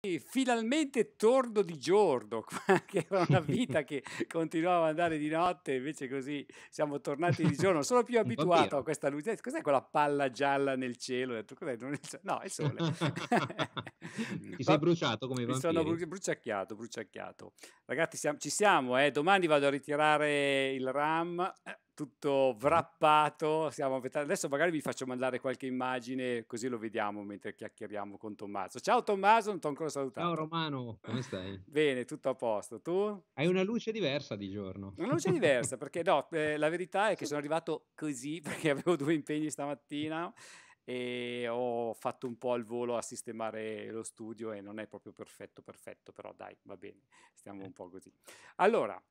Sì, finalmente torno di giorno, che era una vita che continuava ad andare di notte, invece così siamo tornati di giorno. Sono più abituato a questa luce. Cos'è quella palla gialla nel cielo? Ho detto, cos'è? No, è il sole. Ti sei bruciato come vampiri? Mi sono bruciacchiato, bruciacchiato. Ragazzi, ci siamo, eh? domani vado a ritirare il RAM tutto wrappato. Siamo Adesso magari vi faccio mandare qualche immagine così lo vediamo mentre chiacchieriamo con Tommaso. Ciao Tommaso, non ti ho ancora salutato. Ciao Romano, come stai? Bene, tutto a posto. Tu? Hai una luce diversa di giorno. Una luce diversa perché no, eh, la verità è che sono arrivato così perché avevo due impegni stamattina e ho fatto un po' al volo a sistemare lo studio e non è proprio perfetto, perfetto, però dai, va bene, stiamo eh. un po' così. Allora,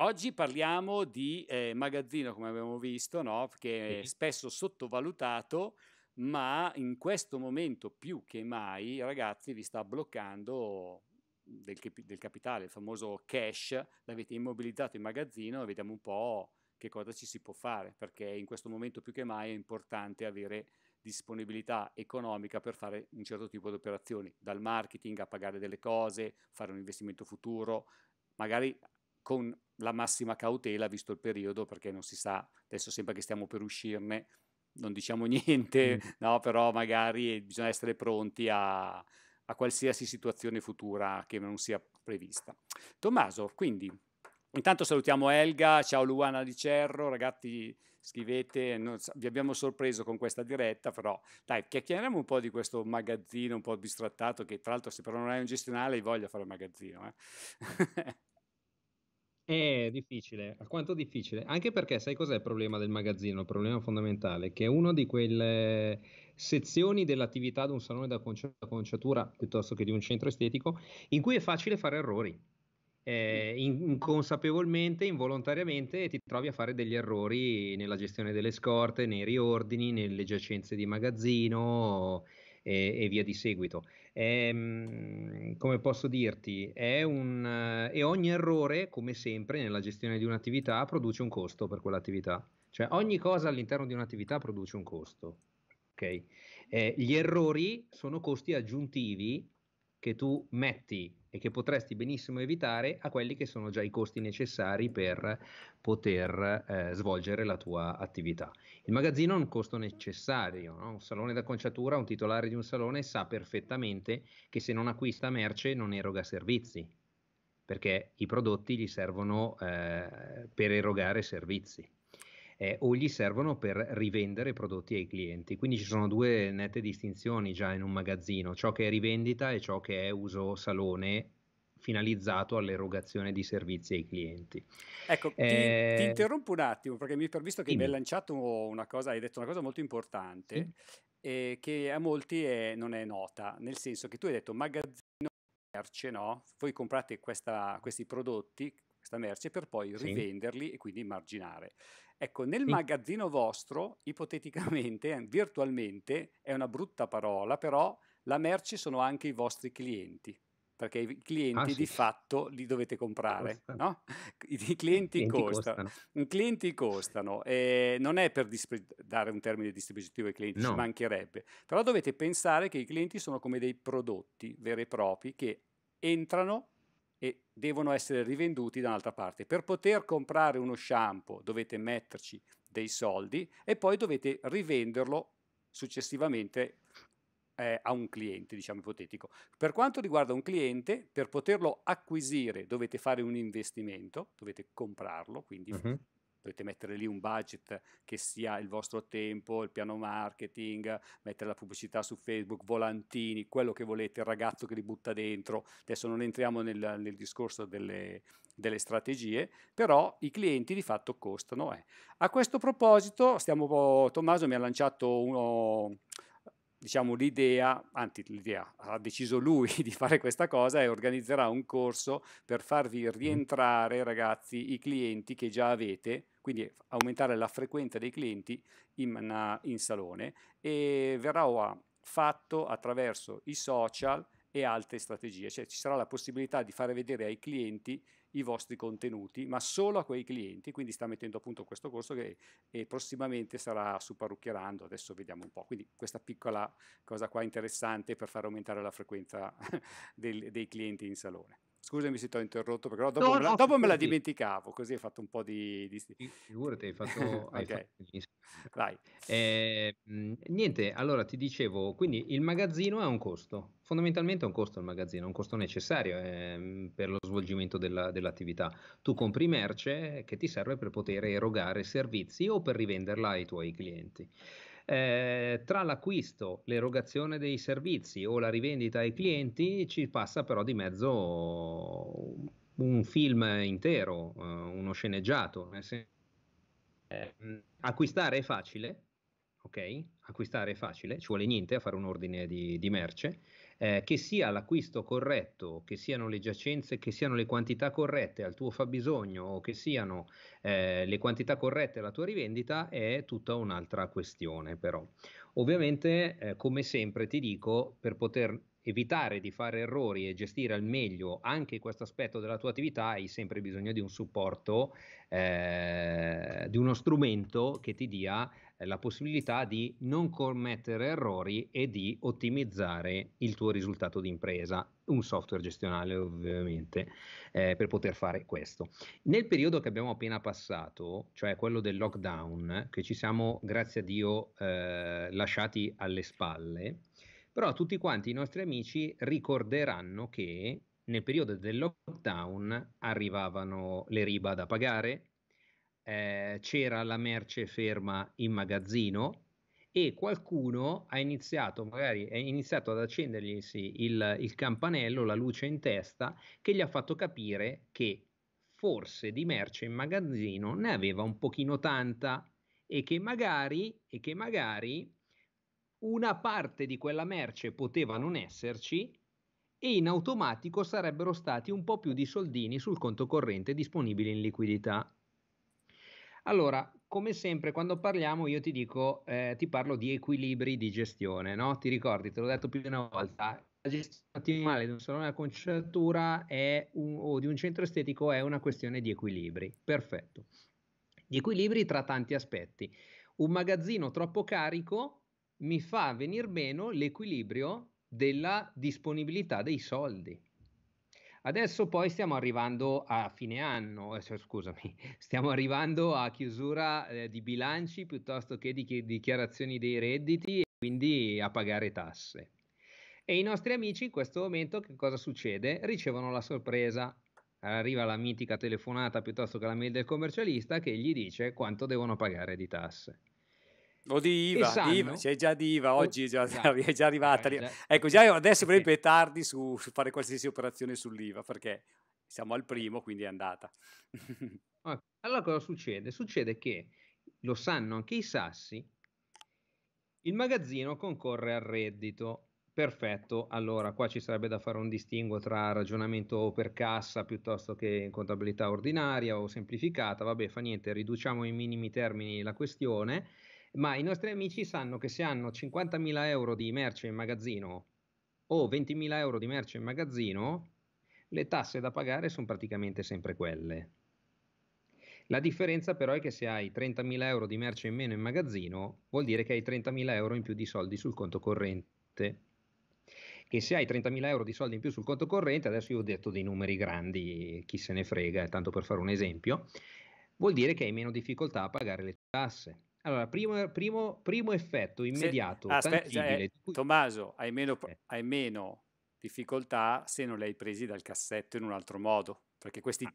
Oggi parliamo di eh, magazzino, come abbiamo visto, no? che è spesso sottovalutato, ma in questo momento più che mai, ragazzi, vi sta bloccando del, del capitale, il famoso cash, l'avete immobilizzato in magazzino e vediamo un po' che cosa ci si può fare, perché in questo momento più che mai è importante avere disponibilità economica per fare un certo tipo di operazioni, dal marketing a pagare delle cose, fare un investimento futuro, magari con la massima cautela visto il periodo, perché non si sa, adesso sembra che stiamo per uscirne, non diciamo niente, mm. no, però magari bisogna essere pronti a, a, qualsiasi situazione futura che non sia prevista. Tommaso, quindi intanto salutiamo Elga, ciao Luana di Cerro, ragazzi scrivete, non, vi abbiamo sorpreso con questa diretta, però dai, chiacchieriamo un po' di questo magazzino un po' bistrattato che tra l'altro se però non hai un gestionale voglia fare il magazzino. Eh? È difficile, alquanto difficile, anche perché sai cos'è il problema del magazzino? Il problema fondamentale è che è una di quelle sezioni dell'attività di un salone da conciatura piuttosto che di un centro estetico in cui è facile fare errori. Eh, inconsapevolmente, involontariamente ti trovi a fare degli errori nella gestione delle scorte, nei riordini, nelle giacenze di magazzino e, e via di seguito. Eh, come posso dirti, è un, e ogni errore, come sempre, nella gestione di un'attività produce un costo per quell'attività. Cioè ogni cosa all'interno di un'attività produce un costo. Okay? Eh, gli errori sono costi aggiuntivi che tu metti e che potresti benissimo evitare a quelli che sono già i costi necessari per poter eh, svolgere la tua attività. Il magazzino è un costo necessario, no? un salone d'acconciatura, un titolare di un salone sa perfettamente che se non acquista merce non eroga servizi, perché i prodotti gli servono eh, per erogare servizi eh, o gli servono per rivendere prodotti ai clienti. Quindi ci sono due nette distinzioni già in un magazzino, ciò che è rivendita e ciò che è uso salone finalizzato all'erogazione di servizi ai clienti. Ecco, eh, ti, ti, eh, interrompo un attimo perché mi hai visto che dimmi. mi hai lanciato una cosa, hai detto una cosa molto importante mm. eh, che a molti è, non è nota, nel senso che tu hai detto magazzino merce, no? Voi comprate questa, questi prodotti questa merce per poi sì. rivenderli e quindi marginare. Ecco, nel sì. magazzino vostro, ipoteticamente, virtualmente, è una brutta parola, però la merce sono anche i vostri clienti perché i clienti ah, sì. di fatto li dovete comprare, no? I, clienti, I clienti costano. costano. I clienti costano, eh, non è per dispre- dare un termine distributivo ai clienti, no. ci mancherebbe, però dovete pensare che i clienti sono come dei prodotti veri e propri che entrano e devono essere rivenduti da un'altra parte. Per poter comprare uno shampoo dovete metterci dei soldi e poi dovete rivenderlo successivamente eh, a un cliente, diciamo ipotetico. Per quanto riguarda un cliente, per poterlo acquisire dovete fare un investimento, dovete comprarlo, quindi uh -huh dovete mettere lì un budget che sia il vostro tempo, il piano marketing, mettere la pubblicità su Facebook, volantini, quello che volete, il ragazzo che li butta dentro. Adesso non entriamo nel, nel discorso delle, delle, strategie, però i clienti di fatto costano. Eh. A questo proposito, stiamo, Tommaso mi ha lanciato uno diciamo, l'idea, anzi l'idea, ha deciso lui di fare questa cosa e organizzerà un corso per farvi rientrare, ragazzi, i clienti che già avete, quindi aumentare la frequenza dei clienti in, in salone e verrà fatto attraverso i social e altre strategie, cioè ci sarà la possibilità di fare vedere ai clienti i vostri contenuti, ma solo a quei clienti, quindi sta mettendo a punto questo corso che prossimamente sarà su Parrucchierando, adesso vediamo un po'. Quindi questa piccola cosa qua interessante per far aumentare la frequenza dei, dei clienti in salone. Scusami se ti ho interrotto, però dopo, no, me, la, no, dopo me, la, dimenticavo, così hai fatto un po' di... di... Figurati, hai fatto... okay. hai fatto... Vai. Eh, niente, allora ti dicevo, quindi il magazzino ha un costo, fondamentalmente è un costo il magazzino, è un costo necessario eh, per lo svolgimento della, dell'attività. Tu compri merce che ti serve per poter erogare servizi o per rivenderla ai tuoi clienti. Eh, tra l'acquisto, l'erogazione dei servizi o la rivendita ai clienti ci passa però di mezzo un film intero, eh, uno sceneggiato. Eh, acquistare è facile, ok? Acquistare è facile, ci vuole niente a fare un ordine di, di merce eh, che sia l'acquisto corretto, che siano le giacenze, che siano le quantità corrette al tuo fabbisogno o che siano eh, le quantità corrette alla tua rivendita è tutta un'altra questione però. Ovviamente eh, come sempre ti dico per poter evitare di fare errori e gestire al meglio anche questo aspetto della tua attività, hai sempre bisogno di un supporto, eh, di uno strumento che ti dia eh, la possibilità di non commettere errori e di ottimizzare il tuo risultato di impresa, un software gestionale ovviamente, eh, per poter fare questo. Nel periodo che abbiamo appena passato, cioè quello del lockdown, che ci siamo, grazie a Dio, eh, lasciati alle spalle, però tutti quanti i nostri amici ricorderanno che nel periodo del lockdown arrivavano le riba da pagare, eh, c'era la merce ferma in magazzino e qualcuno ha iniziato, magari, è iniziato ad accendergli il, il campanello, la luce in testa, che gli ha fatto capire che forse di merce in magazzino ne aveva un pochino tanta e che magari, e che magari una parte di quella merce poteva non esserci e in automatico sarebbero stati un po' più di soldini sul conto corrente disponibili in liquidità. Allora, come sempre, quando parliamo, io ti dico, eh, ti parlo di equilibri di gestione, no? Ti ricordi, te l'ho detto più di una volta. La gestione ottimale di un salone da concertatura o di un centro estetico è una questione di equilibri. Perfetto. Di equilibri tra tanti aspetti. Un magazzino troppo carico mi fa venire meno l'equilibrio della disponibilità dei soldi. Adesso poi stiamo arrivando a fine anno, eh, cioè, scusami, stiamo arrivando a chiusura eh, di bilanci piuttosto che di dichiarazioni dei redditi e quindi a pagare tasse. E i nostri amici in questo momento che cosa succede? Ricevono la sorpresa. Arriva la mitica telefonata piuttosto che la mail del commercialista che gli dice quanto devono pagare di tasse. O di IVA, sanno, esatto. IVA, sei già di IVA, oggi è già, esatto. è già arrivata. ecco, già adesso per esempio è tardi su, su, fare qualsiasi operazione sull'IVA, perché siamo al primo, quindi è andata. Ah, allora cosa succede? Succede che, lo sanno anche i sassi, il magazzino concorre al reddito. Perfetto, allora qua ci sarebbe da fare un distinguo tra ragionamento per cassa piuttosto che in contabilità ordinaria o semplificata, vabbè fa niente, riduciamo in minimi termini la questione ma i nostri amici sanno che se hanno 50.000 euro di merce in magazzino o 20.000 euro di merce in magazzino, le tasse da pagare sono praticamente sempre quelle. La differenza però è che se hai 30.000 euro di merce in meno in magazzino, vuol dire che hai 30.000 euro in più di soldi sul conto corrente. Che se hai 30.000 euro di soldi in più sul conto corrente, adesso io ho detto dei numeri grandi, chi se ne frega, tanto per fare un esempio, vuol dire che hai meno difficoltà a pagare le tasse. Allora, primo, primo, primo effetto immediato, se, aspetta, eh, Tommaso, hai meno, eh. hai meno, difficoltà se non li hai presi dal cassetto in un altro modo. Perché questi... Ah,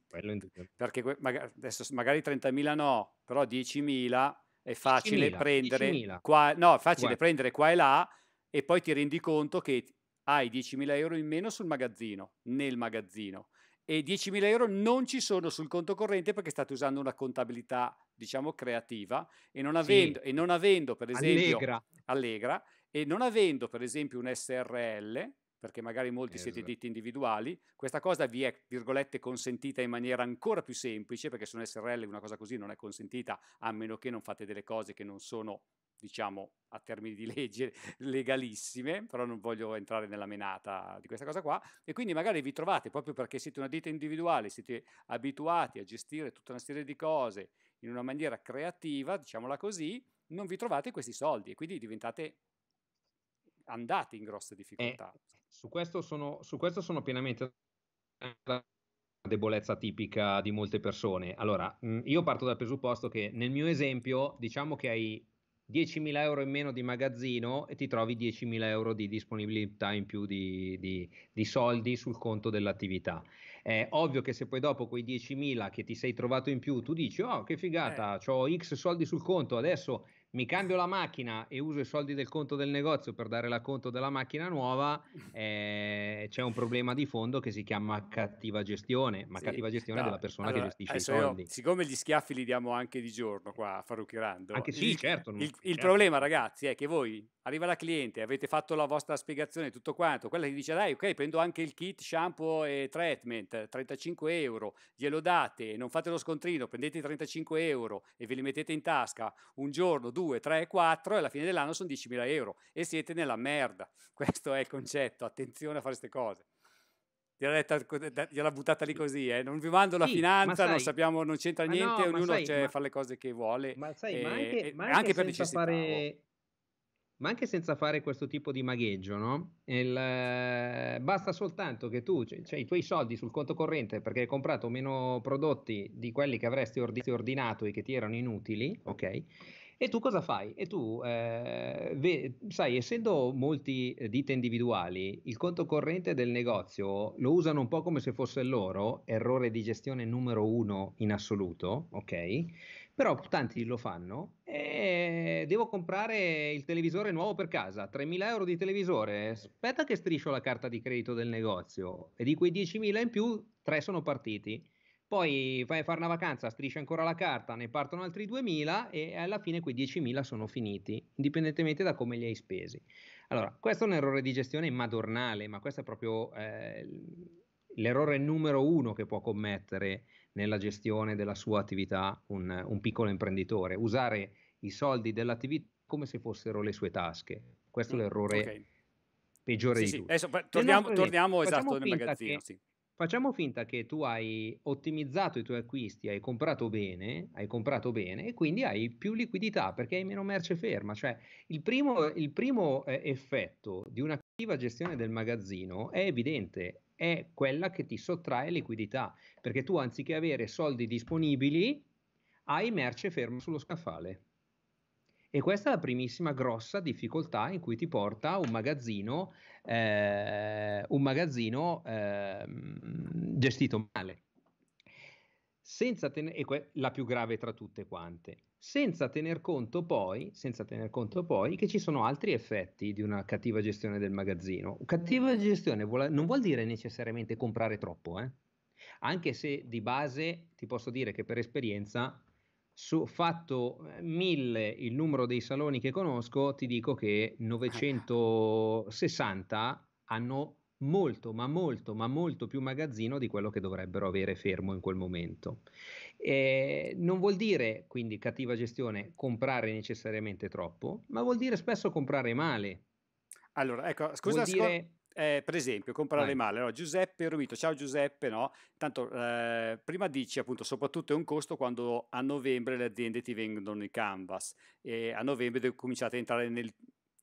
perché que- magari, adesso magari 30.000 no, però 10.000 è facile, 10.000, prendere, 10.000. Qua, no, è facile Guarda. prendere qua e là e poi ti rendi conto che hai 10.000 euro in meno sul magazzino, nel magazzino e 10.000 euro non ci sono sul conto corrente perché state usando una contabilità, diciamo, creativa e non avendo, sì. e non avendo per esempio, allegra. allegra. e non avendo, per esempio, un SRL, perché magari molti esatto. siete ditti individuali, questa cosa vi è, virgolette, consentita in maniera ancora più semplice, perché su un SRL una cosa così non è consentita, a meno che non fate delle cose che non sono diciamo a termini di legge legalissime, però non voglio entrare nella menata di questa cosa qua, e quindi magari vi trovate proprio perché siete una ditta individuale, siete abituati a gestire tutta una serie di cose in una maniera creativa, diciamola così, non vi trovate questi soldi e quindi diventate andate in grosse eh, difficoltà. Eh, su, questo sono, su questo sono pienamente debolezza tipica di molte persone. Allora, io parto dal presupposto che nel mio esempio, diciamo che hai 10.000 euro in meno di magazzino e ti trovi 10.000 euro di disponibilità in più di, di, di soldi sul conto dell'attività. È ovvio che se poi dopo quei 10.000 che ti sei trovato in più tu dici oh che figata, eh. ho X soldi sul conto, adesso mi cambio la macchina e uso i soldi del conto del negozio per dare la conto della macchina nuova, eh, c'è un problema di fondo che si chiama cattiva gestione, ma sì, cattiva gestione no, della persona allora, che gestisce i soldi. Io, siccome gli schiaffi li diamo anche di giorno qua a Farucchi Rando, anche sì, il, certo, il, certo. il problema ragazzi è che voi arriva la cliente, avete fatto la vostra spiegazione, tutto quanto, quella ti dice dai ok prendo anche il kit shampoo e treatment, 35 euro, glielo date, non fate lo scontrino, prendete i 35 euro e ve li mettete in tasca un giorno, due, tre, quattro e alla fine dell'anno sono 10.000 euro e siete nella merda, questo è il concetto, attenzione a fare queste cose. Gliela buttata lì così, eh. non vi mando la sì, finanza, sai, non sappiamo, non c'entra niente, no, ognuno sai, ma, fa le cose che vuole. Ma sai, eh, e, ma anche, ma anche, anche per necessità. Oh. Fare ma anche senza fare questo tipo di magheggio, no? Il, eh, basta soltanto che tu cioè, cioè, i tuoi soldi sul conto corrente perché hai comprato meno prodotti di quelli che avresti ordinato e che ti erano inutili, ok? E tu cosa fai? E tu, eh, ve- sai, essendo molti ditte individuali, il conto corrente del negozio lo usano un po' come se fosse loro, errore di gestione numero uno in assoluto, ok? Però tanti lo fanno e devo comprare il televisore nuovo per casa, 3.000 euro di televisore, aspetta che striscio la carta di credito del negozio e di quei 10.000 in più 3 sono partiti. Poi vai a fare una vacanza, strisci ancora la carta, ne partono altri 2.000 e alla fine quei 10.000 sono finiti, indipendentemente da come li hai spesi. Allora, questo è un errore di gestione madornale, ma questo è proprio eh, l'errore numero uno che può commettere nella gestione della sua attività un, un piccolo imprenditore, usare i soldi dell'attività come se fossero le sue tasche. Questo è mm, l'errore okay. peggiore sì, di sì. tutti. Adesso, torniamo, torniamo esatto nel magazzino. Che, sì. Facciamo finta che tu hai ottimizzato i tuoi acquisti, hai comprato bene, hai comprato bene e quindi hai più liquidità perché hai meno merce ferma. Cioè, il primo, il primo eh, effetto di una cattiva gestione del magazzino è evidente, è quella che ti sottrae liquidità, perché tu anziché avere soldi disponibili, hai merce ferma sullo scaffale. E questa è la primissima grossa difficoltà in cui ti porta un magazzino, eh, un magazzino eh, gestito male. Ten- e que- la più grave tra tutte quante senza tener, poi, senza tener conto poi, che ci sono altri effetti di una cattiva gestione del magazzino. Cattiva mm. gestione vuole, non vuol dire necessariamente comprare troppo, eh? anche se di base ti posso dire che per esperienza, su, fatto eh, mille il numero dei saloni che conosco, ti dico che 960 hanno molto, ma molto, ma molto più magazzino di quello che dovrebbero avere fermo in quel momento. Eh, non vuol dire quindi cattiva gestione comprare necessariamente troppo, ma vuol dire spesso comprare male. Allora, ecco, scusa, vuol dire... Eh, per esempio, comprare Vai. male. Allora, Giuseppe Romito, ciao Giuseppe, no? Tanto eh, prima dici appunto, soprattutto è un costo quando a novembre le aziende ti vendono i canvas e a novembre cominciate a entrare nel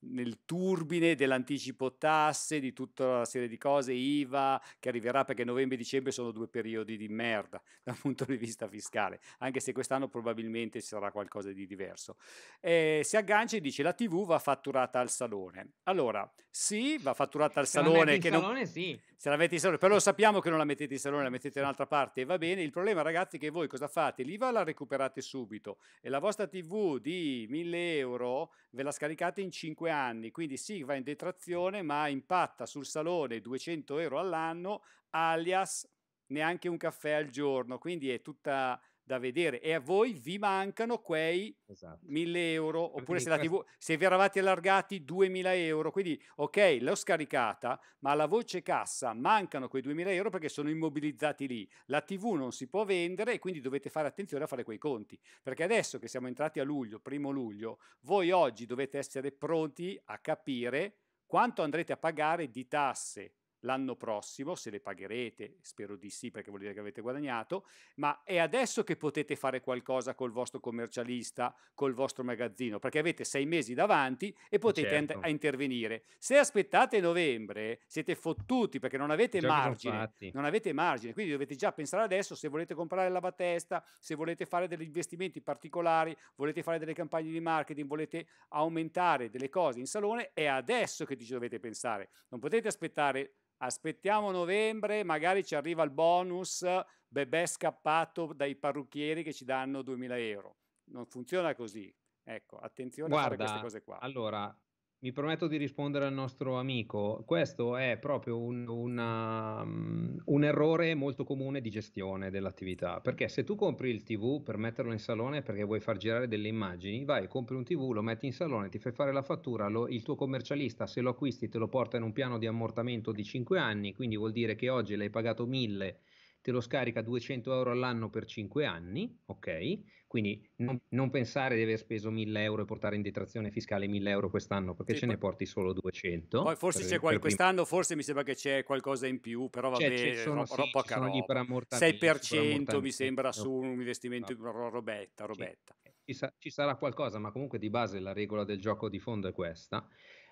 nel turbine dell'anticipo tasse, di tutta una serie di cose, IVA che arriverà perché novembre e dicembre sono due periodi di merda dal punto di vista fiscale, anche se quest'anno probabilmente ci sarà qualcosa di diverso. Eh, si aggancia e dice la TV va fatturata al salone. Allora, sì, va fatturata al se salone. che salone, non... sì. Se la metti in salone, però sappiamo che non la mettete in salone, la mettete in un'altra parte e va bene. Il problema ragazzi è che voi cosa fate? L'IVA la recuperate subito e la vostra TV di 1000 euro ve la scaricate in 5 anni anni, quindi sì, va in detrazione, ma impatta sul salone 200 euro all'anno, alias neanche un caffè al giorno, quindi è tutta da vedere e a voi vi mancano quei esatto. 1000 euro oppure se, la TV, se, vi eravate allargati 2000 euro quindi ok l'ho scaricata ma la voce cassa mancano quei 2000 euro perché sono immobilizzati lì la tv non si può vendere e quindi dovete fare attenzione a fare quei conti perché adesso che siamo entrati a luglio primo luglio voi oggi dovete essere pronti a capire quanto andrete a pagare di tasse l'anno prossimo, se le pagherete, spero di sì perché vuol dire che avete guadagnato, ma è adesso che potete fare qualcosa col vostro commercialista, col vostro magazzino, perché avete sei mesi davanti e eh, potete certo. an- intervenire. Se aspettate novembre siete fottuti perché non avete Giochi margine, non avete margine, quindi dovete già pensare adesso se volete comprare il lavatesta, se volete fare degli investimenti particolari, volete fare delle campagne di marketing, volete aumentare delle cose in salone, è adesso che ci dovete pensare, non potete aspettare aspettiamo novembre, magari ci arriva il bonus, bebè scappato dai parrucchieri che ci danno 2000 euro. Non funziona così. Ecco, attenzione Guarda, a fare queste cose qua. Allora, mi prometto di rispondere al nostro amico, questo è proprio un, una, um, un, errore molto comune di gestione dell'attività, perché se tu compri il TV per metterlo in salone perché vuoi far girare delle immagini, vai, compri un TV, lo metti in salone, ti fai fare la fattura, lo, il tuo commercialista se lo acquisti te lo porta in un piano di ammortamento di 5 anni, quindi vuol dire che oggi l'hai pagato 1000 te lo scarica 200 euro all'anno per 5 anni, ok? Quindi non, non, pensare di aver speso 1000 euro e portare in detrazione fiscale 1000 euro quest'anno perché sì, ce poi... ne porti solo 200. Poi forse c'è qual- quest'anno, forse mi sembra che c'è qualcosa in più, però va bene, sono, ro- sì, poca sono 6% mi sembra su un investimento, no. robetta, robetta. Eh, ci, sa- ci sarà qualcosa, ma comunque di base la regola del gioco di fondo è questa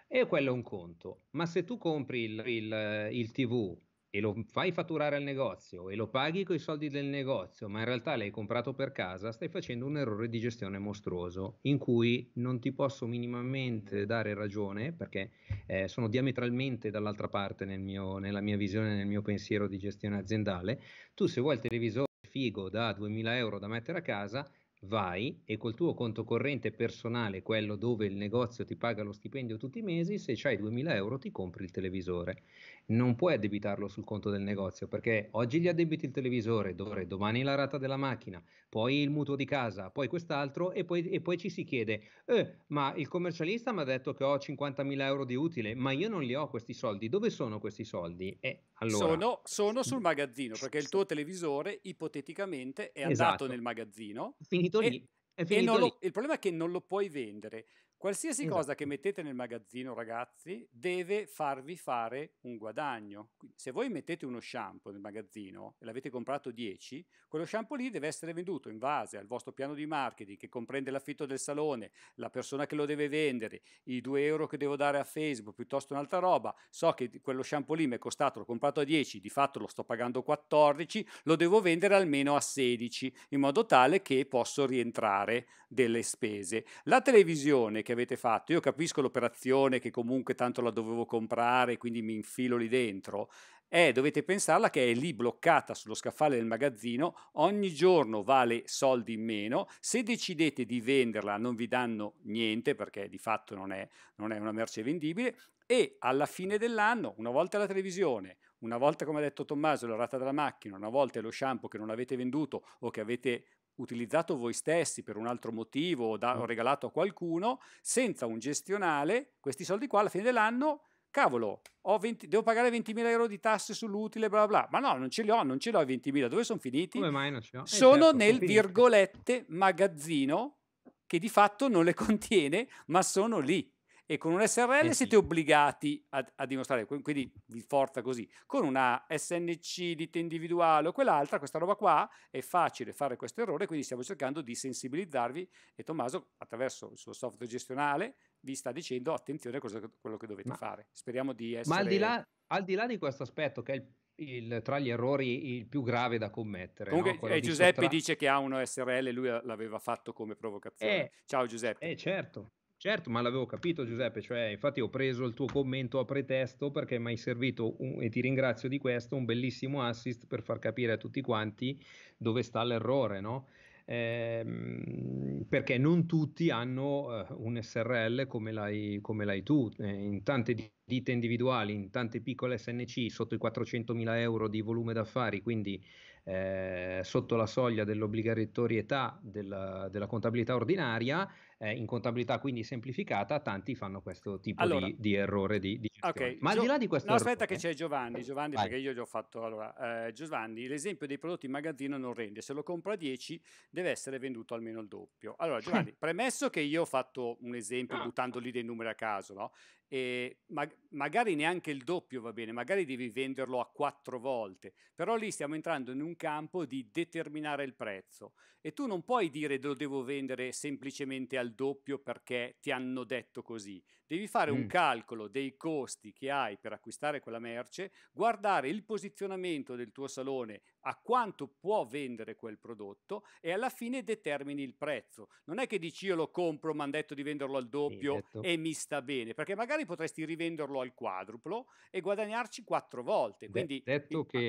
e quello è un conto. Ma se tu compri il, il, il TV e lo fai fatturare al negozio e lo paghi con i soldi del negozio, ma in realtà l'hai comprato per casa, stai facendo un errore di gestione mostruoso in cui non ti posso minimamente dare ragione perché eh, sono diametralmente dall'altra parte nel mio, nella mia visione, nel mio pensiero di gestione aziendale. Tu se vuoi il televisore figo da 2000 euro da mettere a casa, vai e col tuo conto corrente personale, quello dove il negozio ti paga lo stipendio tutti i mesi, se hai 2000 euro ti compri il televisore. Non puoi addebitarlo sul conto del negozio perché oggi gli addebiti il televisore, domani la rata della macchina, poi il mutuo di casa, poi quest'altro e poi, e poi ci si chiede, eh, ma il commercialista mi ha detto che ho 50.000 euro di utile, ma io non li ho questi soldi, dove sono questi soldi? E allora, sono, sono, sul magazzino, perché il tuo televisore ipoteticamente è esatto. andato nel magazzino. Finito lì. E, finito e lo, il problema è che non lo puoi vendere. Qualsiasi no. Esatto. cosa che mettete nel magazzino, ragazzi, deve farvi fare un guadagno. Se voi mettete uno shampoo nel magazzino e l'avete comprato 10, quello shampoo lì deve essere venduto in base al vostro piano di marketing che comprende l'affitto del salone, la persona che lo deve vendere, i 2 euro che devo dare a Facebook piuttosto un'altra roba. So che quello shampoo lì mi è costato, l'ho comprato a 10, di fatto lo sto pagando 14, lo devo vendere almeno a 16 in modo tale che posso rientrare delle spese. La televisione che avete fatto, io capisco l'operazione che comunque tanto la dovevo comprare, quindi mi infilo lì dentro, È, eh, dovete pensarla che è lì bloccata sullo scaffale del magazzino, ogni giorno vale soldi in meno, se decidete di venderla non vi danno niente perché di fatto non è, non è una merce vendibile e alla fine dell'anno, una volta la televisione, una volta come ha detto Tommaso la rata della macchina, una volta lo shampoo che non avete venduto o che avete utilizzato voi stessi per un altro motivo o, da, o mm. regalato a qualcuno, senza un gestionale, questi soldi qua alla fine dell'anno cavolo, 20, devo pagare 20.000 euro di tasse sull'utile, bla bla, ma no, non ce li ho, non ce li ho i 20.000, dove sono finiti? Come mai non ce li ho? Eh, sono certo, nel virgolette magazzino che di fatto non le contiene, ma sono lì e con un SRL eh sì. siete obbligati a, a, dimostrare, quindi vi forza così. Con una SNC dita individuale o quell'altra, questa roba qua è facile fare questo errore, quindi stiamo cercando di sensibilizzarvi e Tommaso attraverso il suo software gestionale vi sta dicendo attenzione a cosa, quello che dovete ma, fare. Speriamo di essere... Ma al di là, al di, là di questo aspetto che è il il, tra gli errori il più grave da commettere. Comunque, no? Eh, Giuseppe di sottra... dice che ha uno SRL, lui l'aveva fatto come provocazione. Eh, Ciao Giuseppe. Eh certo, Certo, ma l'avevo capito Giuseppe, cioè infatti ho preso il tuo commento a pretesto perché mi hai servito, un, e ti ringrazio di questo, un bellissimo assist per far capire a tutti quanti dove sta l'errore, no? Eh, perché non tutti hanno eh, un SRL come l'hai, come l'hai tu, eh, in tante ditte individuali, in tante piccole SNC sotto i 400.000 euro di volume d'affari, quindi eh, sotto la soglia dell'obbligatorietà della, della contabilità ordinaria eh, in contabilità quindi semplificata, tanti fanno questo tipo allora, di, di, errore di, di okay. Ma Gio- al di là di questo... No, errore... aspetta che c'è Giovanni, Giovanni Vai. perché io gli ho fatto... Allora, eh, Giovanni, l'esempio dei prodotti in magazzino non rende, se lo compra 10 deve essere venduto almeno il doppio. Allora Giovanni, premesso che io ho fatto un esempio buttando lì dei numeri a caso, no? E ma- magari neanche il doppio va bene, magari devi venderlo a quattro volte, però lì stiamo entrando in un campo di determinare il prezzo e tu non puoi dire lo devo vendere semplicemente al al doppio perché ti hanno detto così. Devi fare mm. un calcolo dei costi che hai per acquistare quella merce, guardare il posizionamento del tuo salone a quanto può vendere quel prodotto e alla fine determini il prezzo. Non è che dici io lo compro, mi hanno detto di venderlo al doppio sì, certo. e mi sta bene, perché magari potresti rivenderlo al quadruplo e guadagnarci quattro volte. Quindi, De-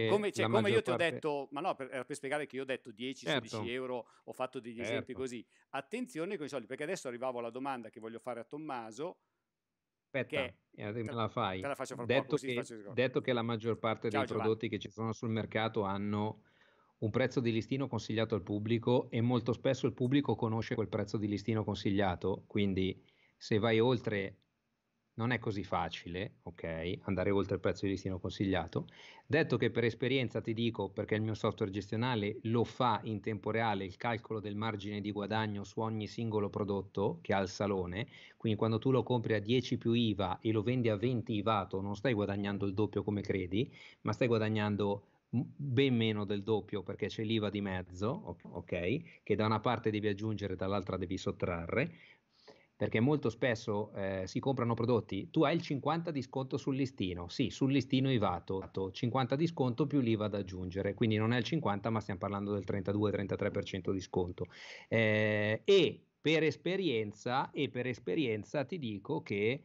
come, cioè, come io ti parte... ho detto, ma no, per, eh, per, spiegare che io ho detto 10, certo. 16 euro, ho fatto degli certo. esempi così. Attenzione con i soldi, perché adesso arrivavo alla domanda che voglio fare a Tommaso Aspetta, che, eh, me la fai. Te la faccio fra detto, poco, che, sì, detto che la maggior parte Ciao, dei Giovanni. prodotti che ci sono sul mercato hanno un prezzo di listino consigliato al pubblico e molto spesso il pubblico conosce quel prezzo di listino consigliato, quindi se vai oltre non è così facile, ok, andare oltre il prezzo di listino consigliato. Detto che per esperienza ti dico, perché il mio software gestionale lo fa in tempo reale il calcolo del margine di guadagno su ogni singolo prodotto che ha il salone, quindi quando tu lo compri a 10 più IVA e lo vendi a 20 IVAto, non stai guadagnando il doppio come credi, ma stai guadagnando ben meno del doppio perché c'è l'IVA di mezzo, ok, che da una parte devi aggiungere, dall'altra devi sottrarre, perché molto spesso eh, si comprano prodotti, tu hai il 50 di sconto sul listino, sì, sul listino IVATO, 50 di sconto più l'IVA da aggiungere, quindi non è il 50 ma stiamo parlando del 32-33% di sconto. Eh, e per esperienza, e per esperienza ti dico che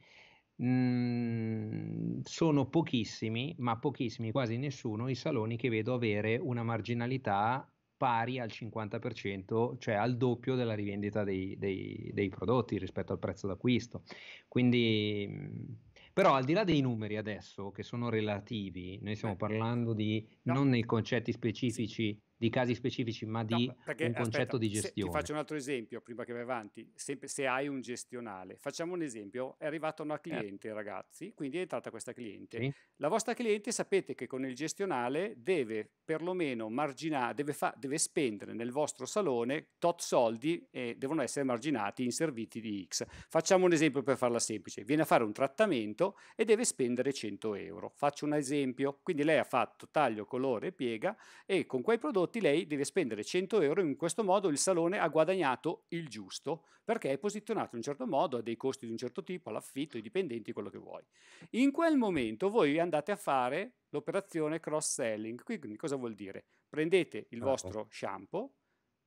Mm, sono pochissimi, ma pochissimi, quasi nessuno, i saloni che vedo avere una marginalità pari al 50%, cioè al doppio della rivendita dei, dei, dei prodotti rispetto al prezzo d'acquisto. Quindi, mhmm, però al di là dei numeri adesso che sono relativi, noi stiamo eh, parlando di no. non nei concetti specifici di casi specifici, ma di no, perché, un concetto aspetta, di gestione. Ti faccio un altro esempio prima che vai avanti, sempre se hai un gestionale. Facciamo un esempio, è arrivata una certo. cliente eh. ragazzi, quindi è entrata questa cliente. Sì. La vostra cliente sapete che con il gestionale deve perlomeno marginare, deve, fa, deve spendere nel vostro salone tot soldi e devono essere marginati in servizi di X. Facciamo un esempio per farla semplice, viene a fare un trattamento e deve spendere 100 euro. Faccio un esempio, quindi lei ha fatto taglio, colore, piega e con quei prodotti prodotti lei deve spendere 100 euro, in questo modo il salone ha guadagnato il giusto perché è posizionato in un certo modo, ha dei costi di un certo tipo, l'affitto i dipendenti, quello che vuoi. In quel momento voi andate a fare l'operazione cross-selling, quindi cosa vuol dire? Prendete il ah, vostro shampoo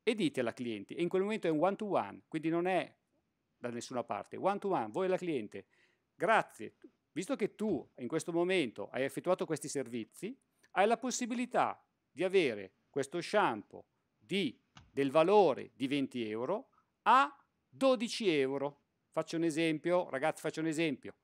e dite alla cliente, e in quel momento è un one-to-one, quindi non è da nessuna parte, one-to-one, voi la cliente, grazie, visto che tu in questo momento hai effettuato questi servizi, hai la possibilità di avere questo shampoo di, del valore di 20 euro a 12 euro. Faccio un esempio, ragazzi, faccio un esempio.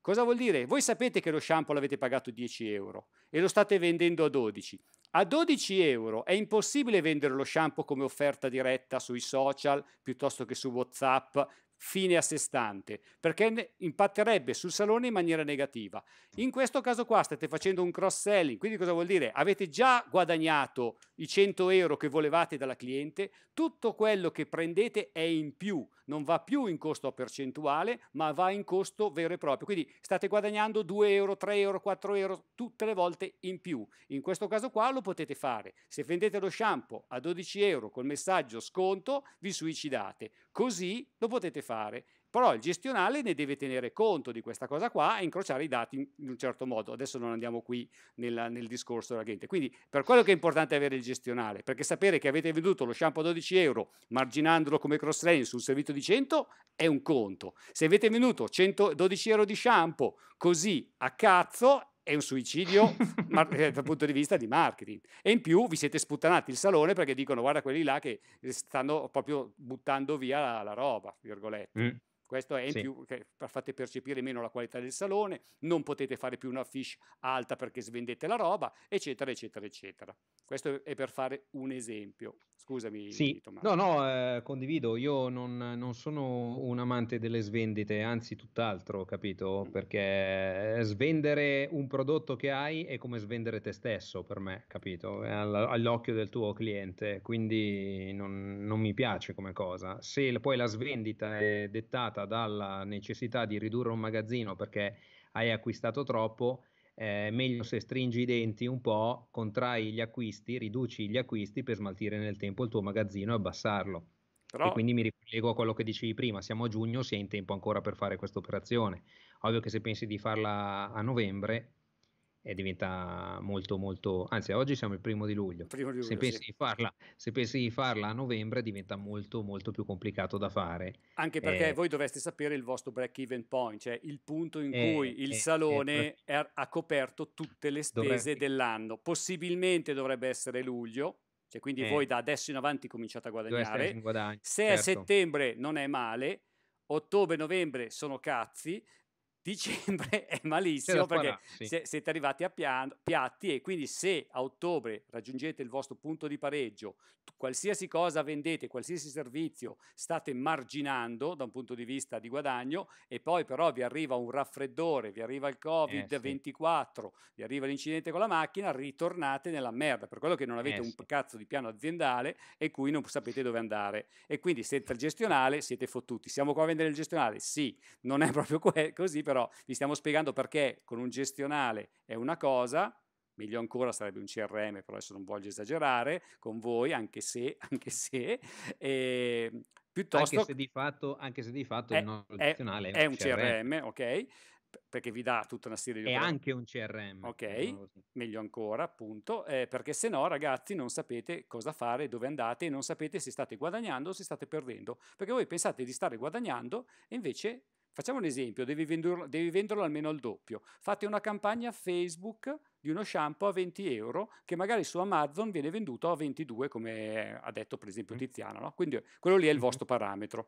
Cosa vuol dire? Voi sapete che lo shampoo l'avete pagato 10 euro e lo state vendendo a 12. A 12 euro è impossibile vendere lo shampoo come offerta diretta sui social piuttosto che su WhatsApp fine a sé stante, perché impatterebbe sul salone in maniera negativa. In questo caso qua state facendo un cross-selling, quindi cosa vuol dire? Avete già guadagnato i 100 euro che volevate dalla cliente, tutto quello che prendete è in più, non va più in costo a percentuale, ma va in costo vero e proprio. Quindi state guadagnando 2 euro, 3 euro, 4 euro tutte le volte in più. In questo caso qua lo potete fare. Se vendete lo shampoo a 12 euro col messaggio sconto, vi suicidate. Così lo potete fare, però il gestionale ne deve tenere conto di questa cosa qua e incrociare i dati in un certo modo. Adesso non andiamo qui nel, nel discorso della gente. Quindi per quello che è importante avere il gestionale, perché sapere che avete venduto lo shampoo a 12 euro marginandolo come cross selling su un servizio di 100 è un conto. Se avete venduto 112 euro di shampoo così a cazzo è un suicidio mar- dal punto di vista di marketing. E in più vi siete sputtanati il salone perché dicono guarda quelli là che stanno proprio buttando via la, la roba, virgolette. Mm. Questo è in sì. più che fate percepire meno la qualità del salone, non potete fare più una fish alta perché svendete la roba, eccetera, eccetera, eccetera. Questo è per fare un esempio. Scusami, sì. Tommaso. No, no, eh, condivido. Io non, non, sono un amante delle svendite, anzi, tutt'altro, capito? Mm. Perché eh, svendere un prodotto che hai è come svendere te stesso per me, capito? All, all'occhio del tuo cliente, quindi non, non mi piace come cosa. Se poi la svendita è dettata dettata dalla necessità di ridurre un magazzino perché hai acquistato troppo, eh, meglio se stringi i denti un po', contrai gli acquisti, riduci gli acquisti per smaltire nel tempo il tuo magazzino e abbassarlo. Però... E quindi mi ricollego a quello che dicevi prima, siamo a giugno, si è in tempo ancora per fare questa operazione. Ovvio che se pensi di farla a novembre, e diventa molto molto anzi oggi siamo il primo di luglio, primo di luglio se, pensi di farla, se, pensi di farla, a novembre diventa molto molto più complicato da fare anche perché eh, voi dovreste sapere il vostro break even point cioè il punto in eh, cui il eh, eh salone è, ha coperto tutte le spese dovrebbe, dell'anno possibilmente dovrebbe essere luglio cioè quindi eh. voi da adesso in avanti cominciate a guadagnare se certo. a settembre non è male ottobre novembre sono cazzi dicembre è malissimo perché sì. siete arrivati a pian- piatti e quindi se a ottobre raggiungete il vostro punto di pareggio, qualsiasi cosa vendete, qualsiasi servizio state marginando da un punto di vista di guadagno e poi però vi arriva un raffreddore, vi arriva il Covid-24, eh, sì. vi arriva l'incidente con la macchina, ritornate nella merda per quello che non avete eh, un sì. cazzo di piano aziendale e cui non sapete dove andare. E quindi senza il gestionale siete fottuti. Siamo qua a vendere il gestionale? Sì, non è proprio que- così, però però vi stiamo spiegando perché con un gestionale è una cosa, meglio ancora sarebbe un CRM, però adesso non voglio esagerare con voi, anche se, anche se, e, ehm, piuttosto... Anche se di fatto, anche se di fatto è, il gestionale è, è un CRM, CRM ok? perché vi dà tutta una serie di... È anche un CRM. Ok, diciamo meglio ancora, appunto, eh, perché se no, ragazzi, non sapete cosa fare, dove andate e non sapete se state guadagnando o se state perdendo, perché voi pensate di stare guadagnando e invece Facciamo un esempio, devi venderlo, devi venderlo almeno al doppio. Fate una campagna Facebook di uno shampoo a 20 euro che magari su Amazon viene venduto a 22 come ha detto per esempio Tiziano, no? quindi quello lì è il vostro parametro.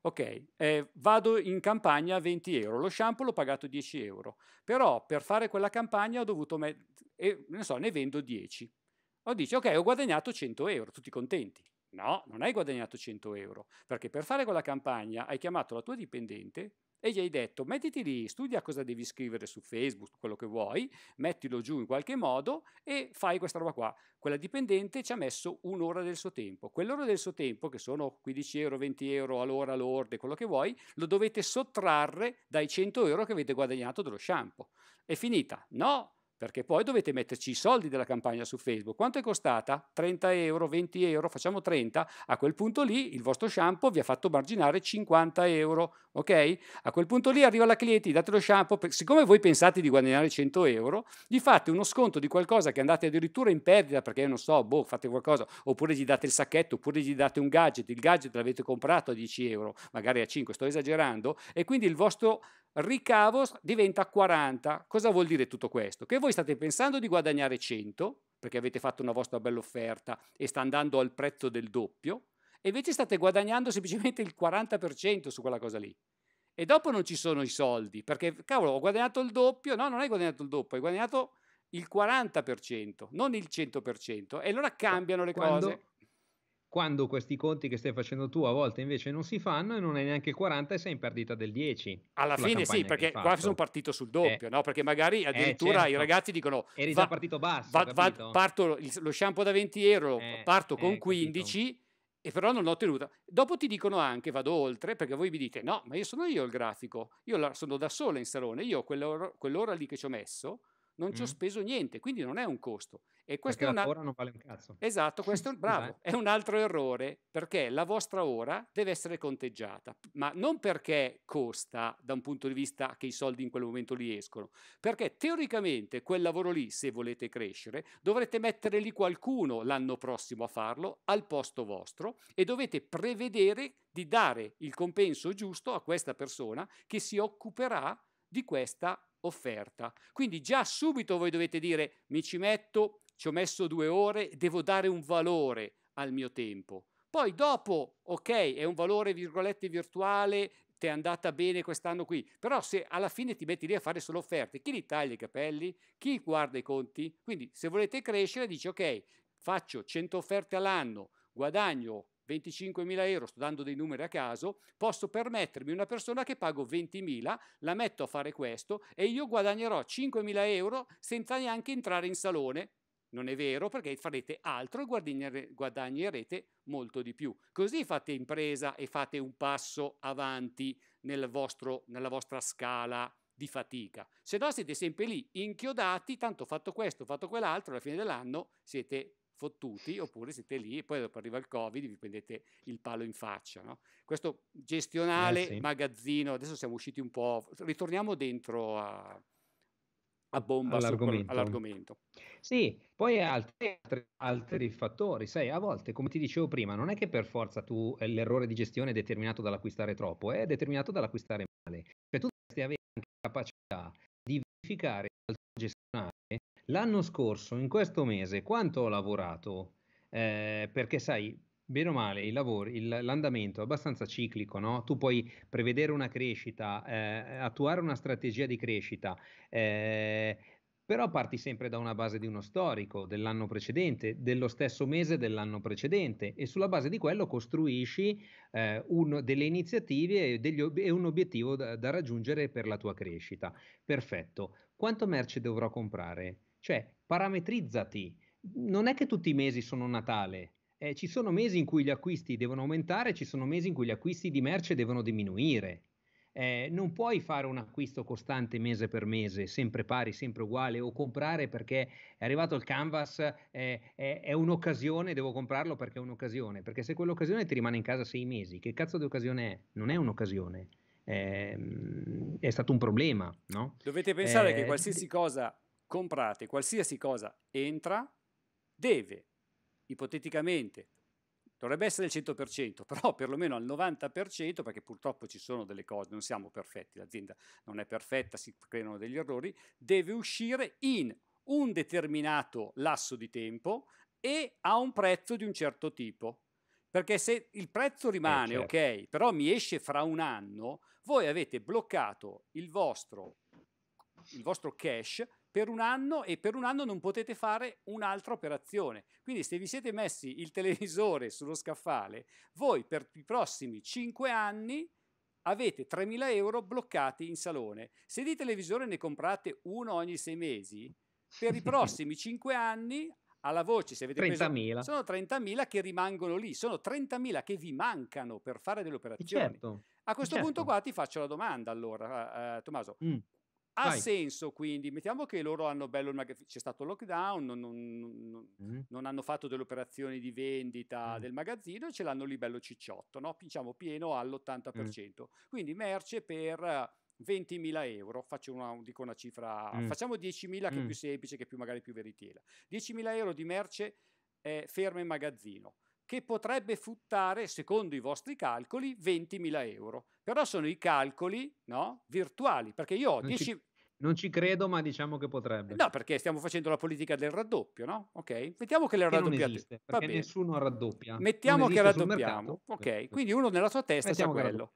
Ok, eh, vado in campagna a 20 euro, lo shampoo l'ho pagato 10 euro, però per fare quella campagna ho dovuto, met- eh, so, ne vendo 10. O dici, ok, ho guadagnato 100 euro, tutti contenti. No, non hai guadagnato 100 euro, perché per fare quella campagna hai chiamato la tua dipendente e gli hai detto mettiti lì, studia cosa devi scrivere su Facebook, quello che vuoi, mettilo giù in qualche modo e fai questa roba qua. Quella dipendente ci ha messo un'ora del suo tempo. Quell'ora del suo tempo, che sono 15 euro, 20 euro all'ora, all'orde, quello che vuoi, lo dovete sottrarre dai 100 euro che avete guadagnato dello shampoo. È finita. No, perché poi dovete metterci i soldi della campagna su Facebook. Quanto è costata? 30 euro, 20 euro, facciamo 30. A quel punto lì il vostro shampoo vi ha fatto marginare 50 euro, ok? A quel punto lì arriva la cliente, date lo shampoo, siccome voi pensate di guadagnare 100 euro, gli fate uno sconto di qualcosa che andate addirittura in perdita perché non so, boh, fate qualcosa, oppure gli date il sacchetto, oppure gli date un gadget, il gadget l'avete comprato a 10 euro, magari a 5, sto esagerando, e quindi il vostro ricavo diventa 40. Cosa vuol dire tutto questo? Che voi voi state pensando di guadagnare 100, perché avete fatto una vostra bella offerta e sta andando al prezzo del doppio, e invece state guadagnando semplicemente il 40% su quella cosa lì. E dopo non ci sono i soldi, perché cavolo, ho guadagnato il doppio, no, non hai guadagnato il doppio, hai guadagnato il 40%, non il 100%, e allora cambiano le Quando... cose quando questi conti che stai facendo tu a volte invece non si fanno e non hai neanche il 40 e sei in perdita del 10. Alla fine sì, perché qua sono partito sul doppio, eh, no? perché magari eh, addirittura eh, certo. i ragazzi dicono... Eri già partito basso, va, va, parto lo shampoo da 20 euro, eh, parto con 15 eh, capito. e però non l'ho tenuta. Dopo ti dicono anche, vado oltre, perché voi mi dite no, ma io sono io il grafico, io sono da sola in salone, io quell'ora, quell'ora lì che ci ho messo non ci ho speso niente, quindi non è un costo. E questo perché è una... ora non vale un cazzo. Esatto, questo è un... Bravo, è un altro errore, perché la vostra ora deve essere conteggiata, ma non perché costa da un punto di vista che i soldi in quel momento li escono, perché teoricamente quel lavoro lì, se volete crescere, dovrete mettere lì qualcuno l'anno prossimo a farlo al posto vostro e dovete prevedere di dare il compenso giusto a questa persona che si occuperà di questa offerta. Quindi già subito voi dovete dire mi ci metto, ci ho messo due ore, devo dare un valore al mio tempo. Poi dopo, ok, è un valore virgolette virtuale, ti è andata bene quest'anno qui, però se alla fine ti metti lì a fare solo offerte, chi li taglia i capelli? Chi guarda i conti? Quindi se volete crescere dici ok, faccio 100 offerte all'anno, guadagno 25.000 euro, sto dando dei numeri a caso, posso permettermi una persona che pago 20.000, la metto a fare questo e io guadagnerò 5.000 euro senza neanche entrare in salone. Non è vero perché farete altro e guadagnerete molto di più. Così fate impresa e fate un passo avanti nel vostro, nella vostra scala di fatica. Se no siete sempre lì inchiodati, tanto fatto questo, fatto quell'altro, alla fine dell'anno siete fottuti, oppure siete lì e poi dopo arriva il Covid e vi prendete il palo in faccia. No? Questo eh, gestionale, eh sì. magazzino, adesso siamo usciti un po', ritorniamo dentro a, a bomba all'argomento. Su, all'argomento. Sì, poi altri, altri, altri, fattori, sai, a volte, come ti dicevo prima, non è che per forza tu eh, l'errore di gestione è determinato dall'acquistare troppo, è determinato dall'acquistare male. Cioè tu dovresti avere anche la capacità di verificare il gestionale L'anno scorso, in questo mese, quanto ho lavorato? Eh, perché sai, bene o male, lavori, il, l'andamento è abbastanza ciclico, no? Tu puoi prevedere una crescita, eh, attuare una strategia di crescita, eh, però parti sempre da una base di uno storico dell'anno precedente, dello stesso mese dell'anno precedente e sulla base di quello costruisci eh, un, delle iniziative e, degli, e un obiettivo da, da raggiungere per la tua crescita. Perfetto. Quanto merce dovrò comprare? Cioè, parametrizzati. Non è che tutti i mesi sono Natale. Eh, ci sono mesi in cui gli acquisti devono aumentare, ci sono mesi in cui gli acquisti di merce devono diminuire. Eh, non puoi fare un acquisto costante mese per mese, sempre pari, sempre uguale, o comprare perché è arrivato il canvas, eh, è, è, un'occasione, devo comprarlo perché è un'occasione, perché se quell'occasione ti rimane in casa sei mesi, che cazzo di occasione è? Non è un'occasione, eh, è stato un problema. No? Dovete pensare che eh, qualsiasi cosa comprate qualsiasi cosa entra, deve ipoteticamente dovrebbe essere il 100%, però perlomeno al 90%, perché purtroppo ci sono delle cose, non siamo perfetti, l'azienda non è perfetta, si creano degli errori, deve uscire in un determinato lasso di tempo e a un prezzo di un certo tipo. Perché se il prezzo eh, rimane, eh, certo. ok, però mi esce fra un anno, voi avete bloccato il vostro, il vostro cash per un anno e per un anno non potete fare un'altra operazione. Quindi se vi siete messi il televisore sullo scaffale, voi per i prossimi 5 anni avete 3.000 euro bloccati in salone. Se di televisore ne comprate uno ogni 6 mesi, per i prossimi 5 anni alla voce se avete 30.000. Preso, sono 30.000 che rimangono lì, sono 30.000 che vi mancano per fare delle operazioni. Certo, a questo certo. punto qua ti faccio la domanda allora, eh, eh Tommaso. Mm. Ha Vai. senso quindi, mettiamo che loro hanno bello il magazzino, c'è stato lockdown, non, non, mm. non, hanno fatto delle operazioni di vendita mm. del magazzino e ce l'hanno lì bello cicciotto, no? diciamo pieno all'80%. Mm. Quindi merce per 20.000 eh, euro, faccio una, dico una cifra, facciamo 10.000 che è più semplice, che è più magari più veritiera. 10.000 euro di merce eh, ferma in magazzino che potrebbe fruttare, secondo i vostri calcoli, 20.000 euro. Però sono i calcoli no, virtuali, perché io ho 10... non ci credo, ma diciamo che potrebbe. No, perché stiamo facendo la politica del raddoppio, no? Ok, mettiamo che le raddoppiate. Esiste, perché nessuno raddoppia. Mettiamo che raddoppiamo. Ok, quindi uno nella sua testa mettiamo sa quello.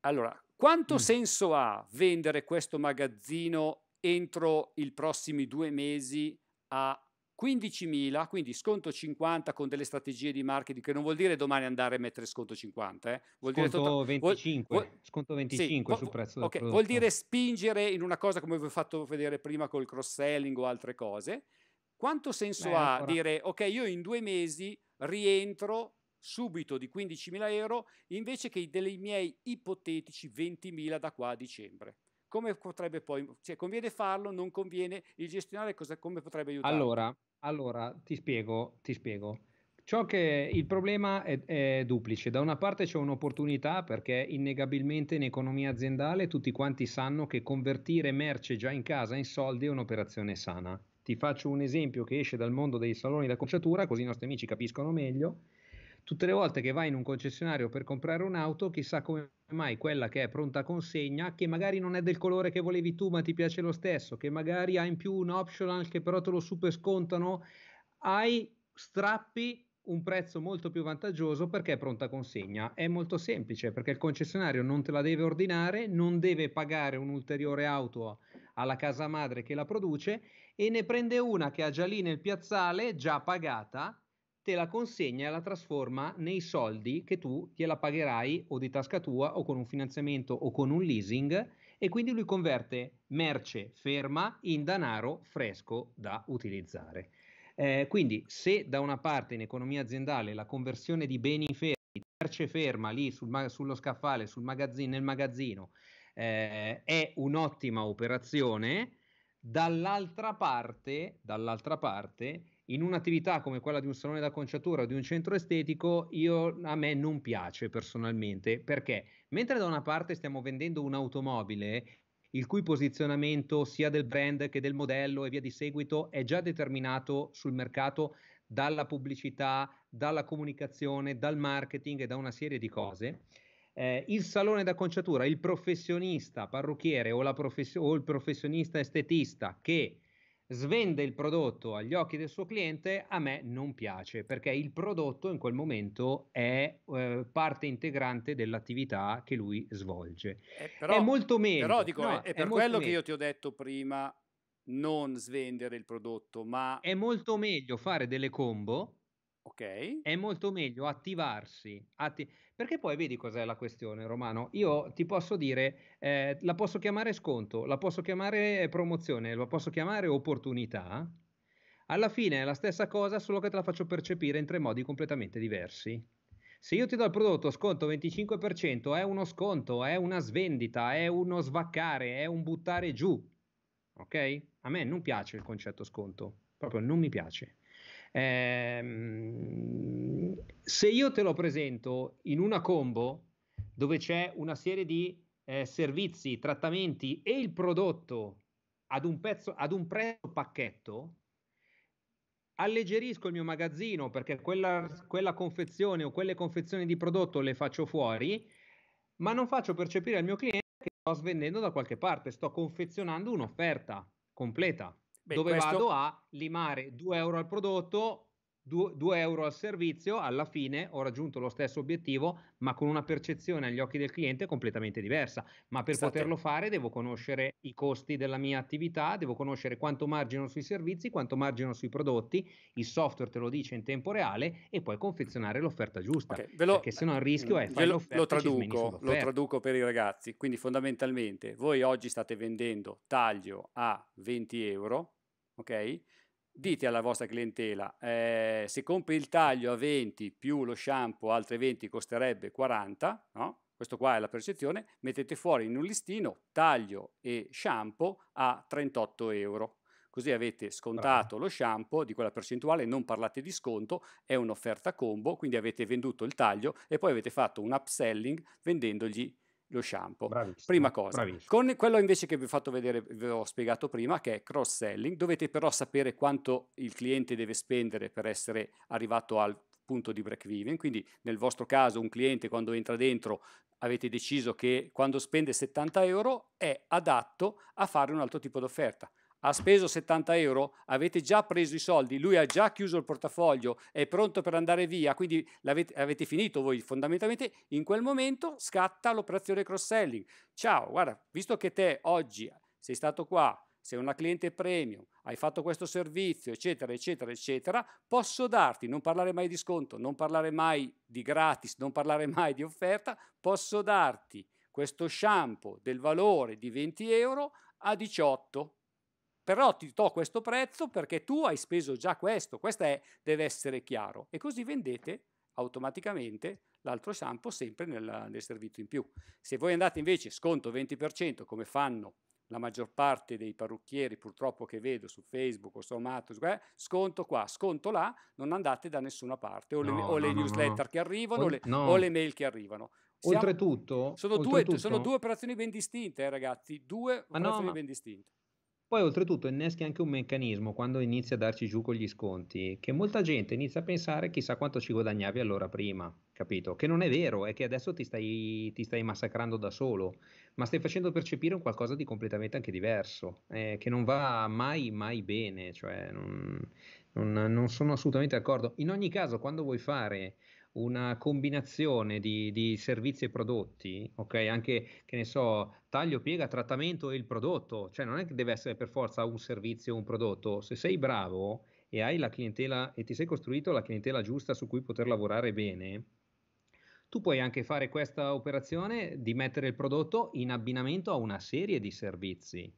Allora, quanto mm. senso ha vendere questo magazzino entro i prossimi due mesi a 15.000, quindi sconto 50 con delle strategie di marketing, che non vuol dire domani andare a mettere sconto 50, eh. vuol sconto, dire total... 25, vuol... sconto 25 sì, sul prezzo okay. Vuol dire spingere in una cosa come vi ho fatto vedere prima col cross selling o altre cose. Quanto senso Beh, ha ancora... dire, ok, io in due mesi rientro subito di 15.000 euro invece che dei miei ipotetici 20.000 da qua a dicembre? Come potrebbe poi, cioè conviene farlo, non conviene, il gestionale cosa, come potrebbe aiutare? Allora, allora, ti spiego, ti spiego. Ciò che il problema è, è, duplice. Da una parte c'è un'opportunità perché innegabilmente in economia aziendale tutti quanti sanno che convertire merce già in casa in soldi è un'operazione sana. Ti faccio un esempio che esce dal mondo dei saloni da conciatura, così i nostri amici capiscono meglio tutte le volte che vai in un concessionario per comprare un'auto, chissà come mai quella che è pronta consegna, che magari non è del colore che volevi tu, ma ti piace lo stesso, che magari ha in più un optional che però te lo super scontano, hai strappi un prezzo molto più vantaggioso perché è pronta consegna. È molto semplice perché il concessionario non te la deve ordinare, non deve pagare un'ulteriore auto alla casa madre che la produce e ne prende una che ha già lì nel piazzale, già pagata, te la consegna e la trasforma nei soldi che tu gliela pagherai o di tasca tua o con un finanziamento o con un leasing e quindi lui converte merce ferma in denaro fresco da utilizzare. Eh, quindi se da una parte in economia aziendale la conversione di beni fermi, merce ferma lì sul, sullo scaffale, sul magazzino, nel magazzino, eh, è un'ottima operazione, dall'altra parte, dall'altra parte in un'attività come quella di un salone d'acconciatura o di un centro estetico, io, a me non piace personalmente perché mentre da una parte stiamo vendendo un'automobile il cui posizionamento sia del brand che del modello e via di seguito è già determinato sul mercato dalla pubblicità, dalla comunicazione, dal marketing e da una serie di cose. Eh, il salone d'acconciatura, il professionista parrucchiere o, profes- o il professionista estetista che svende il prodotto agli occhi del suo cliente, a me non piace perché il prodotto in quel momento è eh, parte integrante dell'attività che lui svolge. Eh, però, è molto meno. Però dico, no, è, è, per è quello che io ti ho detto prima, non svendere il prodotto, ma... È molto meglio fare delle combo Ok. È molto meglio attivarsi, atti- perché poi vedi cos'è la questione, Romano. Io ti posso dire, eh, la posso chiamare sconto, la posso chiamare promozione, la posso chiamare opportunità. Alla fine è la stessa cosa, solo che te la faccio percepire in tre modi completamente diversi. Se io ti do il prodotto sconto 25%, è uno sconto, è una svendita, è uno svaccare, è un buttare giù. Ok? A me non piace il concetto sconto, proprio non mi piace. Ehm, se io te lo presento in una combo dove c'è una serie di eh, servizi, trattamenti e il prodotto ad un, pezzo, ad un prezzo pacchetto, alleggerisco il mio magazzino perché quella, quella, confezione o quelle confezioni di prodotto le faccio fuori, ma non faccio percepire al mio cliente che sto svendendo da qualche parte, sto confezionando un'offerta completa. Beh, dove questo... vado a limare 2 euro al prodotto, 2, euro al servizio, alla fine ho raggiunto lo stesso obiettivo, ma con una percezione agli occhi del cliente completamente diversa. Ma per State. poterlo fare devo conoscere i costi della mia attività, devo conoscere quanto margino sui servizi, quanto margino sui prodotti, il software te lo dice in tempo reale e puoi confezionare l'offerta giusta. Okay, lo, perché se no il rischio è mm, fare lo, lo traduco, lo traduco per i ragazzi. Quindi fondamentalmente voi oggi state vendendo taglio a 20 euro ok? Dite alla vostra clientela, eh, se compri il taglio a 20 più lo shampoo altre 20 costerebbe 40, no? questo qua è la percezione, mettete fuori in un listino taglio e shampoo a 38 euro. Così avete scontato ah. lo shampoo di quella percentuale, non parlate di sconto, è un'offerta combo, quindi avete venduto il taglio e poi avete fatto un upselling vendendogli lo shampoo. Bravissimo, prima cosa, bravissimo. con quello invece che vi ho fatto vedere, vi ho spiegato prima, che è cross selling, dovete però sapere quanto il cliente deve spendere per essere arrivato al punto di break even. Quindi, nel vostro caso, un cliente quando entra dentro avete deciso che quando spende 70 euro è adatto a fare un altro tipo di offerta ha speso 70 euro, avete già preso i soldi, lui ha già chiuso il portafoglio, è pronto per andare via, quindi avete finito voi fondamentalmente, in quel momento scatta l'operazione cross-selling. Ciao, guarda, visto che te oggi sei stato qua, sei una cliente premium, hai fatto questo servizio, eccetera, eccetera, eccetera, posso darti, non parlare mai di sconto, non parlare mai di gratis, non parlare mai di offerta, posso darti questo shampoo del valore di 20 euro a 18 euro però ti do questo prezzo perché tu hai speso già questo, questo è, deve essere chiaro. E così vendete automaticamente l'altro shampoo sempre nel, nel servizio in più. Se voi andate invece sconto 20% come fanno la maggior parte dei parrucchieri purtroppo che vedo su Facebook o su Amato, eh, sconto qua, sconto là, non andate da nessuna parte, o le, no, o le no, newsletter no. che arrivano o le, o le, mail che arrivano. Siamo, oltretutto, sono, oltretutto. Due, sono due operazioni ben distinte, eh, ragazzi, due ma operazioni ben distinte. Poi oltretutto inneschi anche un meccanismo quando inizi a darci giù con gli sconti, che molta gente inizia a pensare chissà quanto ci guadagnavi allora prima, capito? Che non è vero, è che adesso ti stai, ti stai massacrando da solo, ma stai facendo percepire un qualcosa di completamente anche diverso, eh, che non va mai, mai bene, cioè non, non, non sono assolutamente d'accordo. In ogni caso, quando vuoi fare una combinazione di, di, servizi e prodotti, ok? Anche che ne so, taglio, piega, trattamento e il prodotto, cioè non è che deve essere per forza un servizio o un prodotto, se sei bravo e hai la clientela e ti sei costruito la clientela giusta su cui poter lavorare bene, tu puoi anche fare questa operazione di mettere il prodotto in abbinamento a una serie di servizi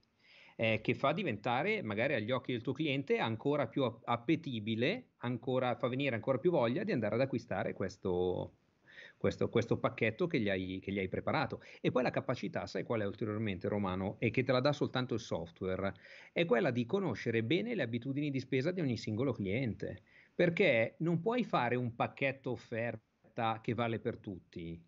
eh, che fa diventare magari agli occhi del tuo cliente ancora più appetibile, ancora, fa venire ancora più voglia di andare ad acquistare questo, questo, questo, pacchetto che gli, hai, che gli, hai, preparato. E poi la capacità, sai qual è ulteriormente Romano, e che te la dà soltanto il software, è quella di conoscere bene le abitudini di spesa di ogni singolo cliente, perché non puoi fare un pacchetto offerta che vale per tutti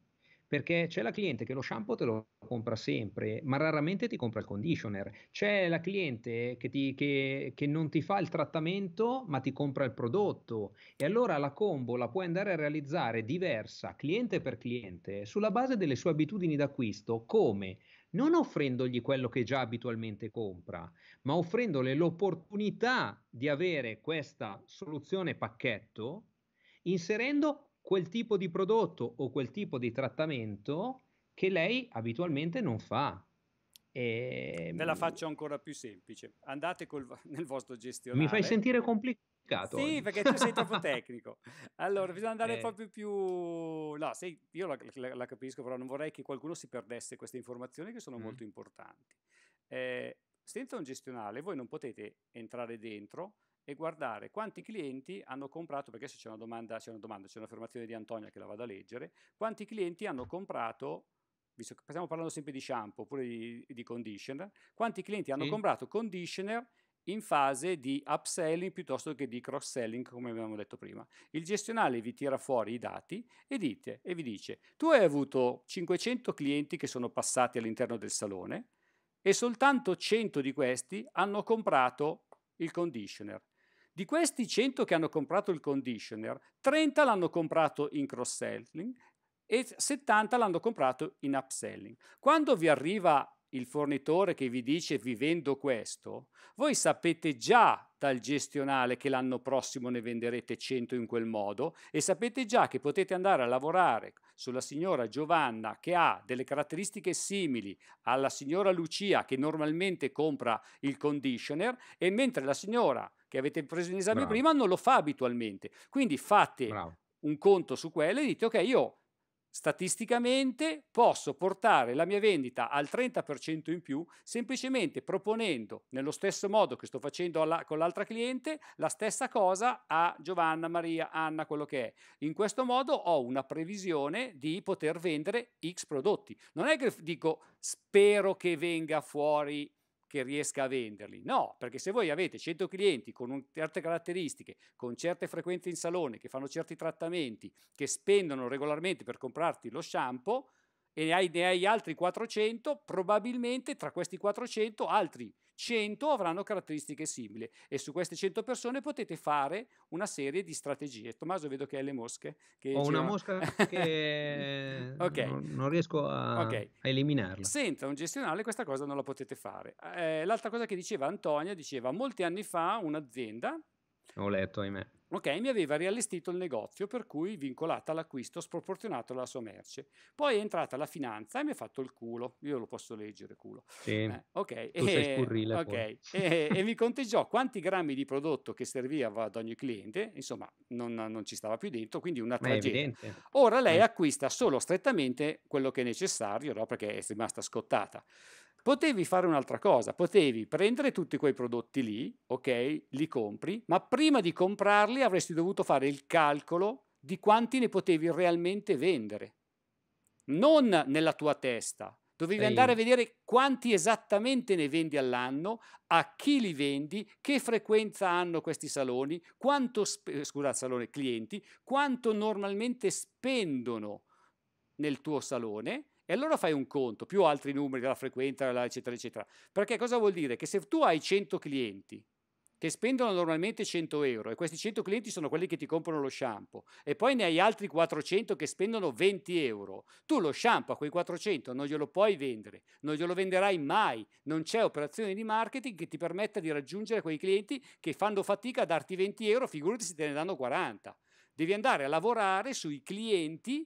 perché c'è la cliente che lo shampoo te lo compra sempre, ma raramente ti compra il conditioner. C'è la cliente che, ti, che, che non ti fa il trattamento, ma ti compra il prodotto. E allora la combo la puoi andare a realizzare diversa, cliente per cliente, sulla base delle sue abitudini d'acquisto, come non offrendogli quello che già abitualmente compra, ma offrendole l'opportunità di avere questa soluzione pacchetto inserendo quel tipo di prodotto o quel tipo di trattamento che lei abitualmente non fa. Ehm, e... Te la faccio ancora più semplice. Andate col, nel vostro gestionale. Mi fai sentire complicato. Sì, oggi. perché tu sei troppo tecnico. Allora, bisogna andare eh. proprio più... No, sei, io la, la, la, capisco, però non vorrei che qualcuno si perdesse queste informazioni che sono mm. molto importanti. Eh, senza un gestionale voi non potete entrare dentro, e guardare quanti clienti hanno comprato, perché se c'è una domanda, c'è un'affermazione di Antonia che la vado a leggere, quanti clienti hanno comprato, visto che stiamo parlando sempre di shampoo oppure di, di conditioner, quanti clienti hanno mm. comprato conditioner in fase di upselling piuttosto che di cross selling come abbiamo detto prima. Il gestionale vi tira fuori i dati e, dite, e vi dice tu hai avuto 500 clienti che sono passati all'interno del salone e soltanto 100 di questi hanno comprato il conditioner. Di questi 100 che hanno comprato il conditioner, 30 l'hanno comprato in cross-selling e 70 l'hanno comprato in upselling. Quando vi arriva il fornitore che vi dice vi vendo questo, voi sapete già dal gestionale che l'anno prossimo ne venderete 100 in quel modo e sapete già che potete andare a lavorare sulla signora Giovanna che ha delle caratteristiche simili alla signora Lucia che normalmente compra il conditioner e mentre la signora che avete preso in esame Bravo. prima non lo fa abitualmente. Quindi fate Bravo. un conto su quello e dite ok, io statisticamente posso portare la mia vendita al 30% in più semplicemente proponendo nello stesso modo che sto facendo alla, con l'altra cliente la stessa cosa a Giovanna, Maria, Anna, quello che è. In questo modo ho una previsione di poter vendere X prodotti. Non è che dico spero che venga fuori che riesca a venderli. No, perché se voi avete 100 clienti con un, certe caratteristiche, con certe frequenze in salone, che fanno certi trattamenti, che spendono regolarmente per comprarti lo shampoo, e hai, ne hai altri 400, probabilmente tra questi 400 altri 100 avranno caratteristiche simili e su queste 100 persone potete fare una serie di strategie. Tommaso, vedo che hai le mosche. Che Ho una mosca che okay. non, non, riesco a, okay. a, eliminarla. Senza un gestionale questa cosa non la potete fare. Eh, l'altra cosa che diceva Antonia, diceva molti anni fa un'azienda... Ho letto, ahimè Ok, mi aveva riallestito il negozio, per cui vincolata all'acquisto sproporzionato la sua merce. Poi è entrata la finanza e mi ha fatto il culo. Io lo posso leggere, culo. Sì. Eh, ok, tu e, eh, scurrile, okay. e, eh, e, mi conteggiò quanti grammi di prodotto che serviva ad ogni cliente. Insomma, non, non ci stava più dentro, quindi una tragedia. Ora lei mm. acquista solo strettamente quello che è necessario, no? perché è rimasta scottata. Potevi fare un'altra cosa, potevi prendere tutti quei prodotti lì, ok, li compri, ma prima di comprarli avresti dovuto fare il calcolo di quanti ne potevi realmente vendere. Non nella tua testa, dovevi Ehi. andare a vedere quanti esattamente ne vendi all'anno, a chi li vendi, che frequenza hanno questi saloni, quanto, spe- scusate, salone clienti, quanto normalmente spendono nel tuo salone e allora fai un conto, più altri numeri della frequenza, eccetera, eccetera. Perché cosa vuol dire? Che se tu hai 100 clienti che spendono normalmente 100 euro e questi 100 clienti sono quelli che ti comprano lo shampoo e poi ne hai altri 400 che spendono 20 euro, tu lo shampoo a quei 400 non glielo puoi vendere, non glielo venderai mai, non c'è operazione di marketing che ti permetta di raggiungere quei clienti che fanno fatica a darti 20 euro, figurati se te ne danno 40. Devi andare a lavorare sui clienti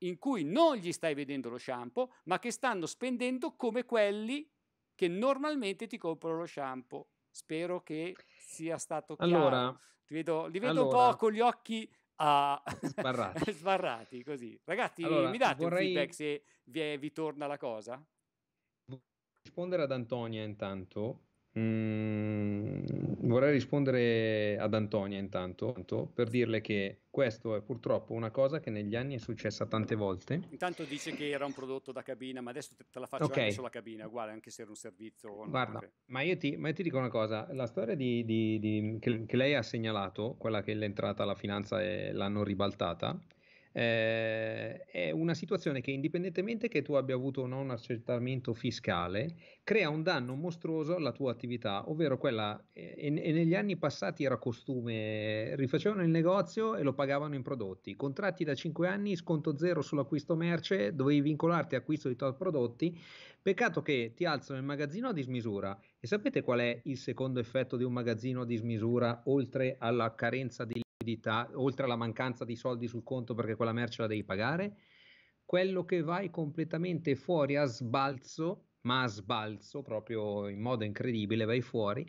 in cui non gli stai vedendo lo shampoo, ma che stanno spendendo come quelli che normalmente ti comprano lo shampoo. Spero che sia stato chiaro. Allora, vedo, li vedo allora, un po' con gli occhi a... Ah, sbarrati. sbarrati. così. Ragazzi, allora, mi date vorrei... un feedback se vi, è, vi torna la cosa? Rispondere ad Antonia intanto Mm, vorrei rispondere ad Antonia intanto per dirle che questo è purtroppo una cosa che negli anni è successa tante volte. Intanto dice che era un prodotto da cabina, ma adesso te la faccio okay. anche sulla cabina, uguale anche se era un servizio. Guarda, ma, io ti, ma, io ti, dico una cosa, la storia di, di, di, che, che lei ha segnalato, quella che l'entrata alla finanza e l'hanno ribaltata, eh, è una situazione che indipendentemente che tu abbia avuto o no un accertamento fiscale, crea un danno mostruoso alla tua attività, ovvero quella, eh, e, e negli anni passati era costume, rifacevano il negozio e lo pagavano in prodotti, contratti da 5 anni, sconto zero sull'acquisto merce, dovevi vincolarti all'acquisto di tot prodotti, peccato che ti alzano il magazzino a dismisura e sapete qual è il secondo effetto di un magazzino a dismisura oltre alla carenza di liquidità, oltre alla mancanza di soldi sul conto perché quella merce la devi pagare, quello che vai completamente fuori a sbalzo, ma a sbalzo proprio in modo incredibile, vai fuori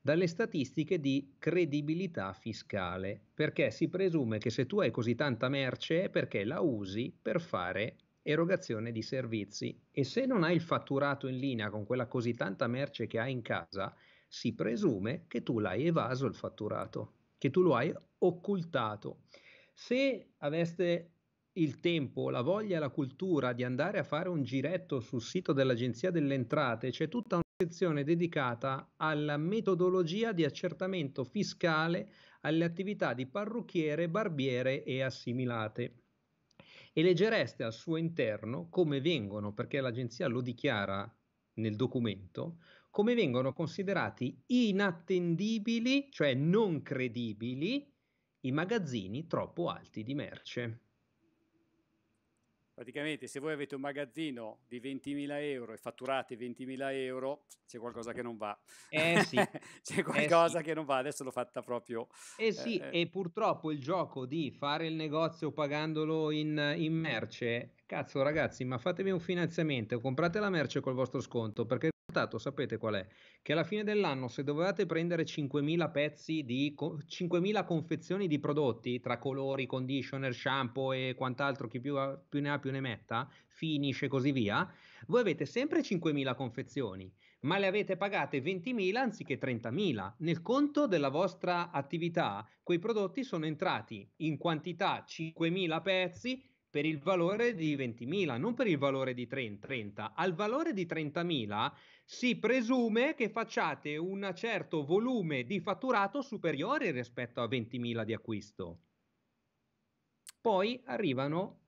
dalle statistiche di credibilità fiscale, perché si presume che se tu hai così tanta merce è perché la usi per fare erogazione di servizi e se non hai il fatturato in linea con quella così tanta merce che hai in casa, si presume che tu l'hai evaso il fatturato che tu lo hai occultato. Se aveste il tempo, la voglia e la cultura di andare a fare un giretto sul sito dell'Agenzia delle Entrate, c'è tutta una sezione dedicata alla metodologia di accertamento fiscale alle attività di parrucchiere, barbiere e assimilate. E leggereste al suo interno come vengono, perché l'agenzia lo dichiara nel documento, come vengono considerati inattendibili, cioè non credibili, i magazzini troppo alti di merce. Praticamente se voi avete un magazzino di 20.000 euro e fatturate 20.000 euro, c'è qualcosa che non va. Eh sì. c'è qualcosa eh sì. che non va, adesso l'ho fatta proprio. Eh sì, eh, eh, e purtroppo il gioco di fare il negozio pagandolo in, in merce, cazzo ragazzi, ma fatemi un finanziamento, comprate la merce col vostro sconto, perché sapete qual è? Che alla fine dell'anno, se dovevate prendere 5.000 pezzi di 5.000 confezioni di prodotti tra colori, conditioner, shampoo e quant'altro, chi più, più ne ha più ne metta, finish e così via, voi avete sempre 5.000 confezioni, ma le avete pagate 20.000 anziché 30.000. Nel conto della vostra attività, quei prodotti sono entrati in quantità 5.000 pezzi per il valore di 20.000, non per il valore di 30. Al valore di 30.000 si presume che facciate un certo volume di fatturato superiore rispetto a 20.000 di acquisto. Poi arrivano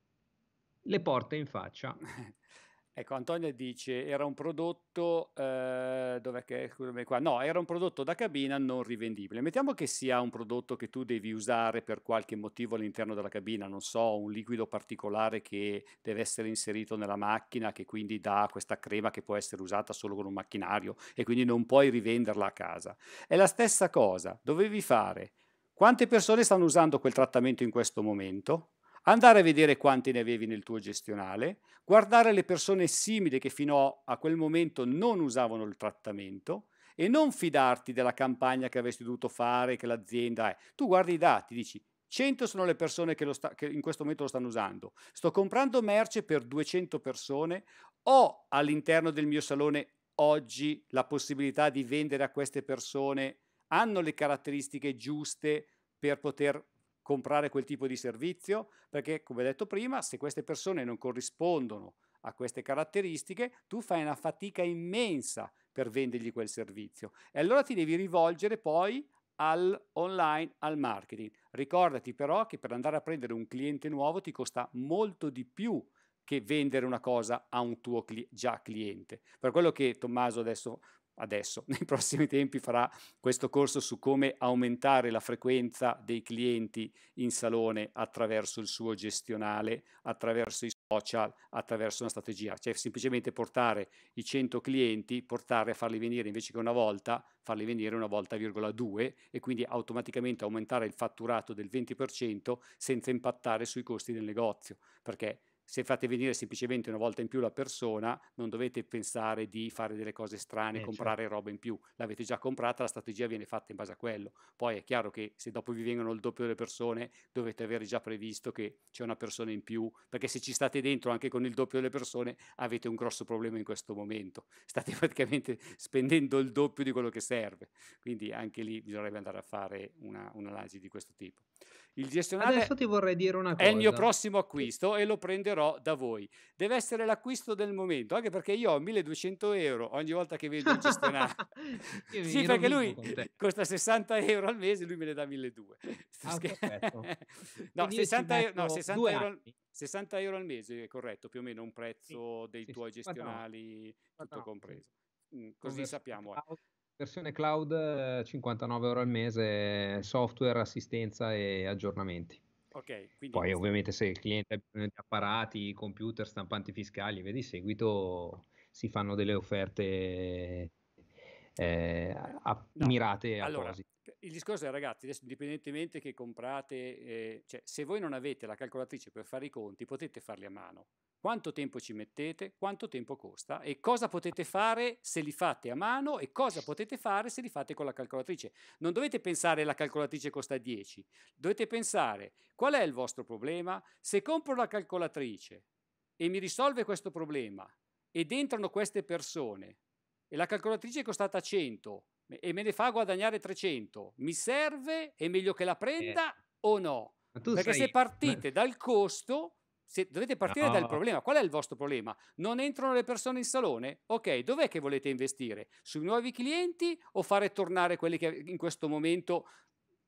le porte in faccia. Eh, Ecco, Antonio dice era un prodotto, eh, dov'è che, scusami qua, no, era un prodotto da cabina non rivendibile. Mettiamo che sia un prodotto che tu devi usare per qualche motivo all'interno della cabina, non so, un liquido particolare che deve essere inserito nella macchina, che quindi dà questa crema che può essere usata solo con un macchinario e quindi non puoi rivenderla a casa. È la stessa cosa, dovevi fare quante persone stanno usando quel trattamento in questo momento? andare a vedere quanti ne avevi nel tuo gestionale, guardare le persone simili che fino a quel momento non usavano il trattamento e non fidarti della campagna che avresti dovuto fare, che l'azienda è. Tu guardi i dati, dici 100 sono le persone che, sta, che in questo momento lo stanno usando, sto comprando merce per 200 persone, ho all'interno del mio salone oggi la possibilità di vendere a queste persone, hanno le caratteristiche giuste per poter comprare quel tipo di servizio, perché come detto prima, se queste persone non corrispondono a queste caratteristiche, tu fai una fatica immensa per vendergli quel servizio e allora ti devi rivolgere poi al online, al marketing. Ricordati però che per andare a prendere un cliente nuovo ti costa molto di più che vendere una cosa a un tuo cli- già cliente. Per quello che Tommaso adesso adesso, nei prossimi tempi farà questo corso su come aumentare la frequenza dei clienti in salone attraverso il suo gestionale, attraverso i social, attraverso una strategia, cioè semplicemente portare i 100 clienti, portare a farli venire invece che una volta, farli venire una volta, virgola due e quindi automaticamente aumentare il fatturato del 20% senza impattare sui costi del negozio, perché se fate venire semplicemente una volta in più la persona, non dovete pensare di fare delle cose strane, eh, comprare certo. roba in più, l'avete già comprata, la strategia viene fatta in base a quello. Poi è chiaro che se dopo vi vengono il doppio delle persone, dovete avere già previsto che c'è una persona in più, perché se ci state dentro anche con il doppio delle persone, avete un grosso problema in questo momento. State praticamente spendendo il doppio di quello che serve. Quindi anche lì bisognerebbe andare a fare una, un'analisi di questo tipo. Il gestionale Adesso ti vorrei dire una cosa. è il mio prossimo acquisto e lo prenderò da voi. Deve essere l'acquisto del momento, anche perché io ho 1200 euro ogni volta che vedo il gestionale. sì, perché lui costa 60 euro al mese, lui me ne dà 1200. Ah, no, 60 euro, no, 60 euro, al, 60 euro, al mese è corretto, più o meno un prezzo sì, dei sì, tuoi sì, gestionali, tutto no. compreso. Mm, così sappiamo. Eh. Versione cloud 59 eh, euro al mese, software, assistenza e aggiornamenti. Okay, Poi ovviamente se il cliente ha bisogno di apparati, computer, stampanti fiscali, vedi, di seguito si fanno delle offerte eh, a, no. mirate allora, Il discorso è ragazzi, adesso indipendentemente che comprate, eh, cioè, se voi non avete la calcolatrice per fare i conti potete farli a mano, quanto tempo ci mettete, quanto tempo costa e cosa potete fare se li fate a mano e cosa potete fare se li fate con la calcolatrice. Non dovete pensare la calcolatrice costa 10, dovete pensare qual è il vostro problema, se compro la calcolatrice e mi risolve questo problema ed entrano queste persone e la calcolatrice è costata 100 e me ne fa guadagnare 300, mi serve? È meglio che la prenda eh. o no? Perché sei... se partite Ma... dal costo se dovete partire no. dal ah. problema. Qual è il vostro problema? Non entrano le persone in salone? Ok, dov'è che volete investire? Sui nuovi clienti o fare tornare quelli che in questo momento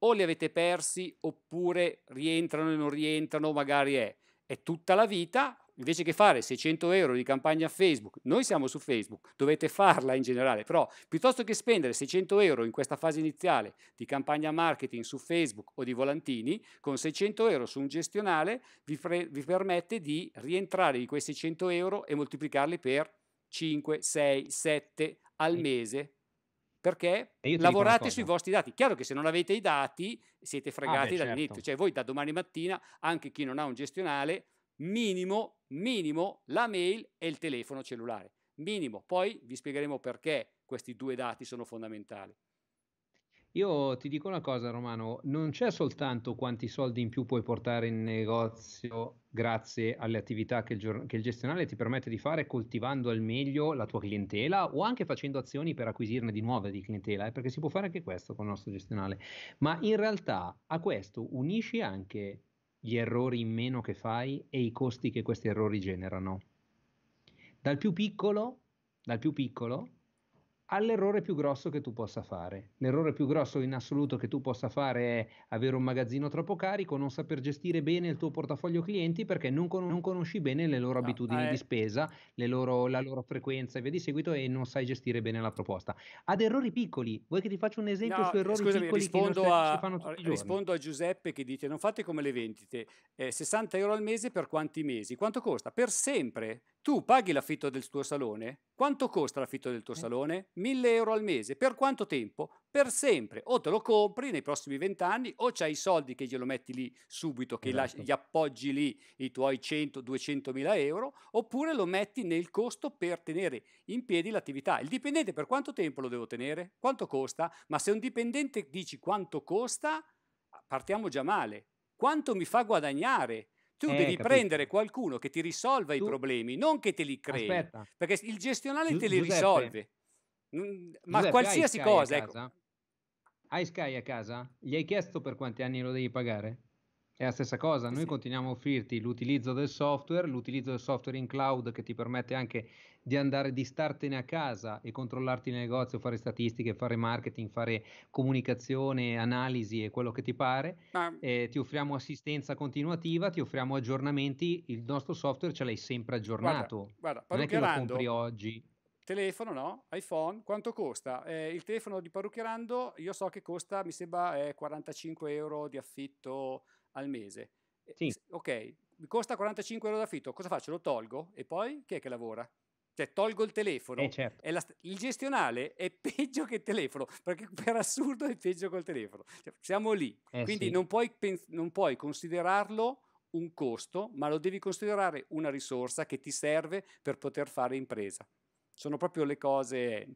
o li avete persi oppure rientrano e non rientrano, magari è. È tutta la vita invece che fare 600 euro di campagna Facebook, noi siamo su Facebook, dovete farla in generale, però piuttosto che spendere 600 euro in questa fase iniziale di campagna marketing su Facebook o di volantini, con 600 euro su un gestionale vi, pre- vi permette di rientrare di quei 600 euro e moltiplicarli per 5, 6, 7 al mese perché lavorate sui vostri dati. Chiaro che se non avete i dati siete fregati ah, beh, dall'inizio, certo. cioè voi da domani mattina, anche chi non ha un gestionale, minimo, minimo la mail e il telefono cellulare. Minimo. Poi vi spiegheremo perché questi due dati sono fondamentali. Io ti dico una cosa, Romano, non c'è soltanto quanti soldi in più puoi portare in negozio grazie alle attività che il, gior- che il, gestionale ti permette di fare coltivando al meglio la tua clientela o anche facendo azioni per acquisirne di nuove di clientela, eh, perché si può fare anche questo con il nostro gestionale, ma in realtà a questo unisci anche gli errori in meno che fai e i costi che questi errori generano. Dal più piccolo, dal più piccolo all'errore più grosso che tu possa fare. L'errore più grosso in assoluto che tu possa fare è avere un magazzino troppo carico, non saper gestire bene il tuo portafoglio clienti perché non, con- non conosci bene le loro ah, abitudini eh. di spesa, loro, la loro frequenza e via di seguito e non sai gestire bene la proposta. Ad errori piccoli, vuoi che ti faccio un esempio no, su errori scusami, piccoli rispondo che a, fanno tutti Rispondo a Giuseppe che dice non fate come le vendite, eh, 60 euro al mese per quanti mesi? Quanto costa? Per sempre? tu paghi l'affitto del tuo salone? Quanto costa l'affitto del tuo eh. salone? 1000 euro al mese. Per quanto tempo? Per sempre. O te lo compri nei prossimi vent'anni o c'hai i soldi che glielo metti lì subito, che esatto. gli appoggi lì i tuoi 100-200 mila euro, oppure lo metti nel costo per tenere in piedi l'attività. Il dipendente per quanto tempo lo devo tenere? Quanto costa? Ma se un dipendente dici quanto costa, partiamo già male. Quanto mi fa guadagnare? Tu eh, devi capito. prendere qualcuno che ti risolva tu... i problemi, non che te li crei. Aspetta. Perché il gestionale Gi- te li Giuseppe. risolve. Ma Giuseppe, qualsiasi cosa. Ecco. Hai Sky a casa? Gli hai chiesto per quanti anni lo devi pagare? È la stessa cosa, eh noi sì. continuiamo a offrirti l'utilizzo del software, l'utilizzo del software in cloud che ti permette anche di andare, di startene a casa e controllarti il negozio, fare statistiche, fare marketing, fare comunicazione, analisi e quello che ti pare. Ah. Eh, ti offriamo assistenza continuativa, ti offriamo aggiornamenti, il nostro software ce l'hai sempre aggiornato. Guarda, guarda non è che lo compri oggi telefono, no? iPhone, quanto costa? Eh, il telefono di Parrucchierando io so che costa, mi sembra, eh, 45 euro di affitto al mese. Sì. Ok, mi costa 45 euro d'affitto, cosa faccio? Lo tolgo e poi chi è che lavora? Cioè, tolgo il telefono. Eh, certo. st- il gestionale è peggio che il telefono, perché per assurdo è peggio col telefono. Cioè, siamo lì. Eh, Quindi sì. non, puoi pens- non puoi considerarlo un costo, ma lo devi considerare una risorsa che ti serve per poter fare impresa. Sono proprio le cose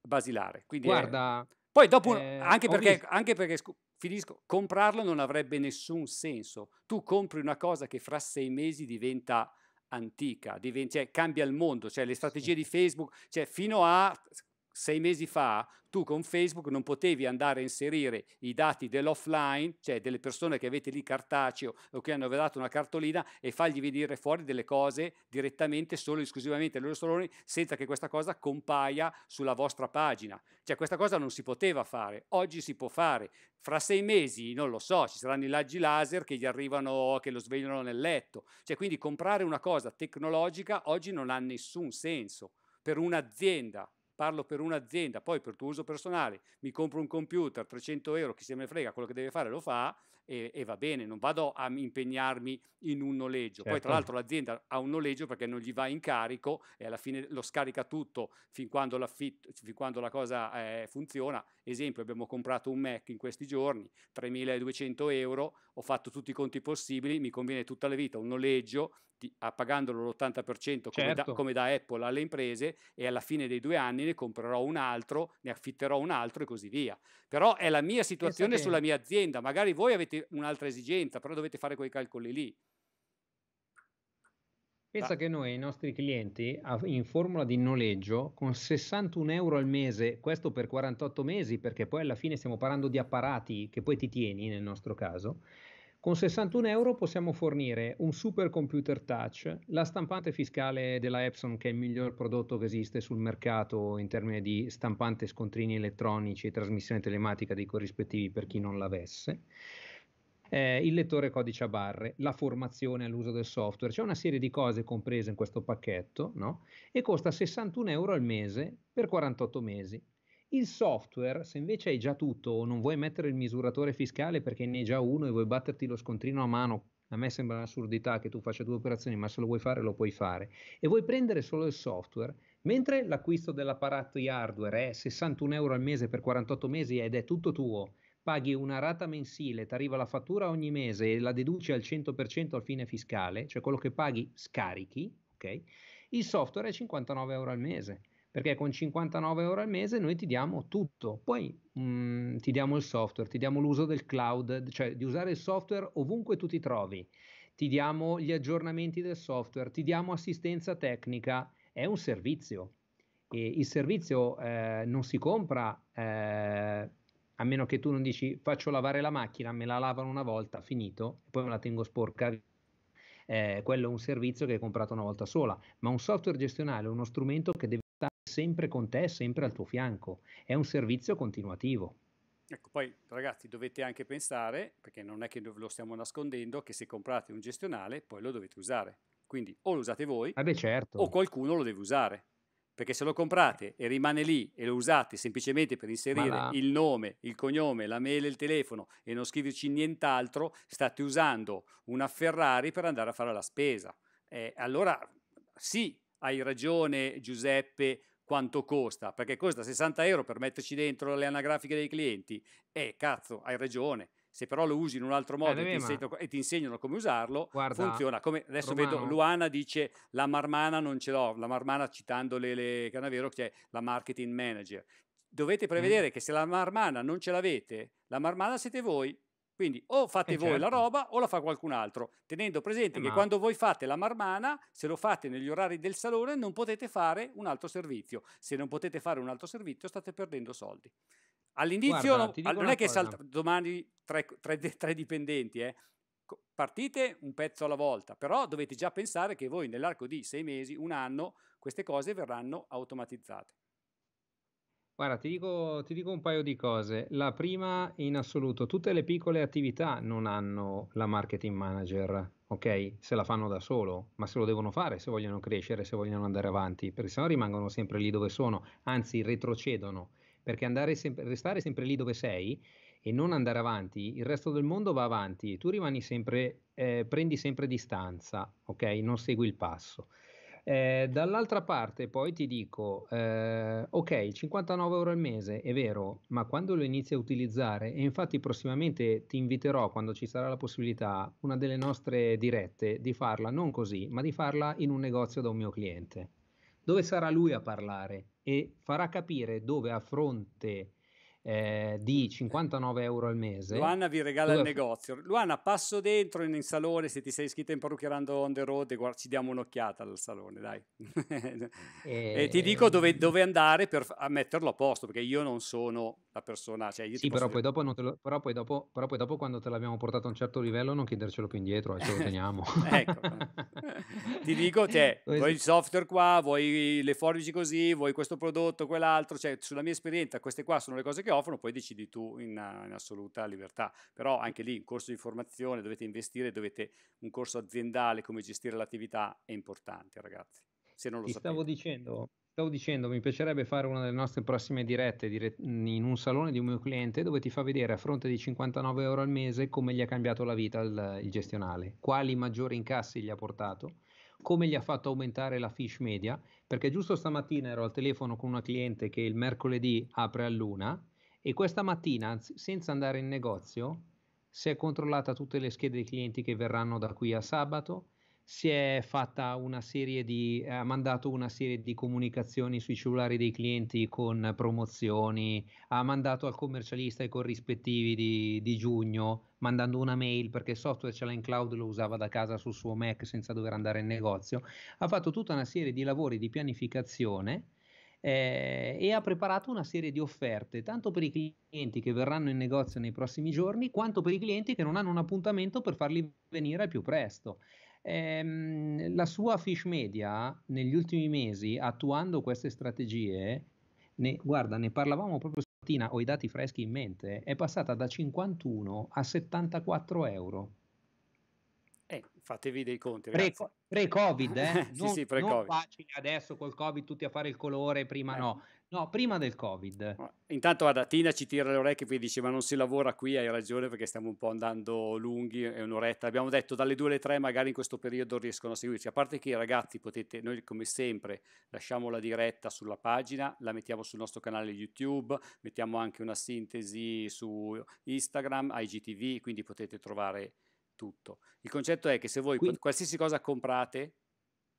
basilari. Guarda, poi dopo, eh, anche, perché, anche, perché, scu- finisco, comprarlo non avrebbe nessun senso. Tu compri una cosa che fra sei mesi diventa antica, diventa, cioè, cambia il mondo, cioè le strategie sì. di Facebook, cioè fino a sei mesi fa tu con Facebook non potevi andare a inserire i dati dell'offline, cioè delle persone che avete lì cartaceo o che hanno dato una cartolina e fargli venire fuori delle cose direttamente solo e esclusivamente loro saloni senza che questa cosa compaia sulla vostra pagina. Cioè questa cosa non si poteva fare, oggi si può fare. Fra sei mesi, non lo so, ci saranno i laggi laser che gli arrivano, che lo svegliano nel letto. Cioè quindi comprare una cosa tecnologica oggi non ha nessun senso per un'azienda parlo per un'azienda, poi per tuo uso personale, mi compro un computer, 300 euro, chi se me ne frega, quello che deve fare lo fa e, e va bene, non vado a impegnarmi in un noleggio. Certo. Poi tra certo. l'altro l'azienda ha un noleggio perché non gli va in carico e alla fine lo scarica tutto fin quando, fin quando la cosa eh, funziona. Esempio, abbiamo comprato un Mac in questi giorni, 3.200 euro, ho fatto tutti i conti possibili, mi conviene tutta la vita un noleggio pagandolo l'80% come, certo. da, come da Apple alle imprese e alla fine dei due anni ne comprerò un altro, ne affitterò un altro e così via. Però è la mia situazione esatto. sulla mia azienda, magari voi avete un'altra esigenza, però dovete fare quei calcoli lì. Pensa ah. che noi, i nostri clienti, in formula di noleggio, con 61 euro al mese, questo per 48 mesi, perché poi alla fine stiamo parlando di apparati che poi ti tieni nel nostro caso, con 61 euro possiamo fornire un super computer touch, la stampante fiscale della Epson che è il miglior prodotto che esiste sul mercato in termini di stampante scontrini elettronici e trasmissione telematica dei corrispettivi per chi non l'avesse. Eh, il lettore codice a barre, la formazione all'uso del software, c'è una serie di cose comprese in questo pacchetto no? e costa 61 euro al mese per 48 mesi. Il software, se invece hai già tutto o non vuoi mettere il misuratore fiscale perché ne hai già uno e vuoi batterti lo scontrino a mano, a me sembra un'assurdità che tu faccia due operazioni, ma se lo vuoi fare lo puoi fare, e vuoi prendere solo il software, mentre l'acquisto dell'apparato hardware è 61 euro al mese per 48 mesi ed è tutto tuo, paghi una rata mensile, ti arriva la fattura ogni mese e la deduci al 100% al fine fiscale, cioè quello che paghi scarichi, okay? il software è 59 euro al mese perché con 59 euro al mese noi ti diamo tutto, poi mh, mm, ti diamo il software, ti diamo l'uso del cloud, cioè di usare il software ovunque tu ti trovi, ti diamo gli aggiornamenti del software, ti diamo assistenza tecnica, è un servizio e il servizio eh, non si compra eh, a meno che tu non dici faccio lavare la macchina, me la lavano una volta, finito, e poi me la tengo sporca. Eh, quello è un servizio che hai comprato una volta sola, ma un software gestionale è uno strumento che deve sempre con te, sempre al tuo fianco. È un servizio continuativo. Ecco, poi ragazzi dovete anche pensare, perché non è che lo stiamo nascondendo, che se comprate un gestionale poi lo dovete usare. Quindi o lo usate voi ah beh, certo. o qualcuno lo deve usare. Perché se lo comprate e rimane lì e lo usate semplicemente per inserire il nome, il cognome, la mail e il telefono e non scriverci nient'altro, state usando una Ferrari per andare a fare la spesa. Eh, allora sì, hai ragione Giuseppe quanto costa, perché costa 60 euro per metterci dentro le anagrafiche dei clienti. Eh, cazzo, hai ragione. Se però lo usi in un altro eh, modo eh, e, ti insegno, e, ti insegnano come usarlo, Guarda, funziona. Come adesso Romano. vedo Luana dice la Marmana non ce l'ho, la Marmana citando le, le Canavero, che è la marketing manager. Dovete mm. prevedere mm. che se la Marmana non ce l'avete, la Marmana siete voi quindi o fate eh voi certo. la roba o la fa qualcun altro, tenendo presente eh che quando voi fate la marmana, se lo fate negli orari del salone, non potete fare un altro servizio. Se non potete fare un altro servizio, state perdendo soldi. All'inizio Guarda, non, non è che salta domani tre, tre, tre dipendenti, eh. partite un pezzo alla volta, però dovete già pensare che voi nell'arco di sei mesi, un anno, queste cose verranno automatizzate. Guarda, ti dico, ti dico, un paio di cose. La prima, in assoluto, tutte le piccole attività non hanno la marketing manager, ok? Se la fanno da solo, ma se lo devono fare se vogliono crescere, se vogliono andare avanti, perché sennò rimangono sempre lì dove sono, anzi retrocedono, perché sem- restare sempre lì dove sei e non andare avanti, il resto del mondo va avanti e tu rimani sempre, eh, prendi sempre distanza, ok? Non segui il passo. Eh, dall'altra parte poi ti dico, eh, ok, 59 euro al mese è vero, ma quando lo inizi a utilizzare, e infatti prossimamente ti inviterò quando ci sarà la possibilità, una delle nostre dirette, di farla non così, ma di farla in un negozio da un mio cliente, dove sarà lui a parlare e farà capire dove a fronte eh, di 59 euro al mese. Luana vi regala il negozio. Luana, passo dentro in, in, salone, se ti sei iscritta in Parrucchierando on the road, guarda, ci diamo un'occhiata al salone, dai. e... Eh, e... ti dico eh, dove, dove andare per metterlo a posto, perché io non sono la persona... Cioè sì, però, poi dopo non te lo, però, poi dopo, però, poi dopo quando te l'abbiamo portato a un certo livello non chiedercelo più indietro, e ce lo teniamo. ecco, ti dico, cioè, vuoi il software qua, vuoi le forbici così, vuoi questo prodotto, quell'altro, cioè sulla mia esperienza queste qua sono le cose che offrono, poi decidi tu in, in assoluta libertà. Però anche lì un corso di formazione dovete investire, dovete un corso aziendale, come gestire l'attività è importante ragazzi. Se non lo Ti stavo dicendo, Stavo dicendo, mi piacerebbe fare una delle nostre prossime dirette dire, in un salone di un mio cliente dove ti fa vedere a fronte di 59 euro al mese come gli ha cambiato la vita il, il gestionale, quali maggiori incassi gli ha portato, come gli ha fatto aumentare la fish media, perché giusto stamattina ero al telefono con una cliente che il mercoledì apre a luna e questa mattina, anzi, senza andare in negozio, si è controllata tutte le schede dei clienti che verranno da qui a sabato, si è fatta una serie di eh, ha mandato una serie di comunicazioni sui cellulari dei clienti con promozioni, ha mandato al commercialista i corrispettivi di, di giugno, mandando una mail perché il software ce l'ha in cloud, lo usava da casa sul suo Mac senza dover andare in negozio. Ha fatto tutta una serie di lavori di pianificazione. Eh, e ha preparato una serie di offerte, tanto per i clienti che verranno in negozio nei prossimi giorni, quanto per i clienti che non hanno un appuntamento per farli venire al più presto ehm, la sua fish media negli ultimi mesi, attuando queste strategie, ne, guarda, ne parlavamo proprio stamattina, ho i dati freschi in mente, è passata da 51 a 74 euro. Eh, fatevi dei conti, ragazzi. Pre-Covid, eh? non, sì, sì, pre-COVID. non facile adesso col Covid tutti a fare il colore, prima eh. no. No, prima del Covid. Intanto Adatina ci tira le orecchie e dice ma non si lavora qui, hai ragione perché stiamo un po' andando lunghi, è un'oretta. Abbiamo detto dalle 2 alle 3 magari in questo periodo riescono a seguirci. A parte che ragazzi potete, noi come sempre lasciamo la diretta sulla pagina, la mettiamo sul nostro canale YouTube, mettiamo anche una sintesi su Instagram, IGTV, quindi potete trovare tutto. Il concetto è che se voi Quindi... qualsiasi cosa comprate,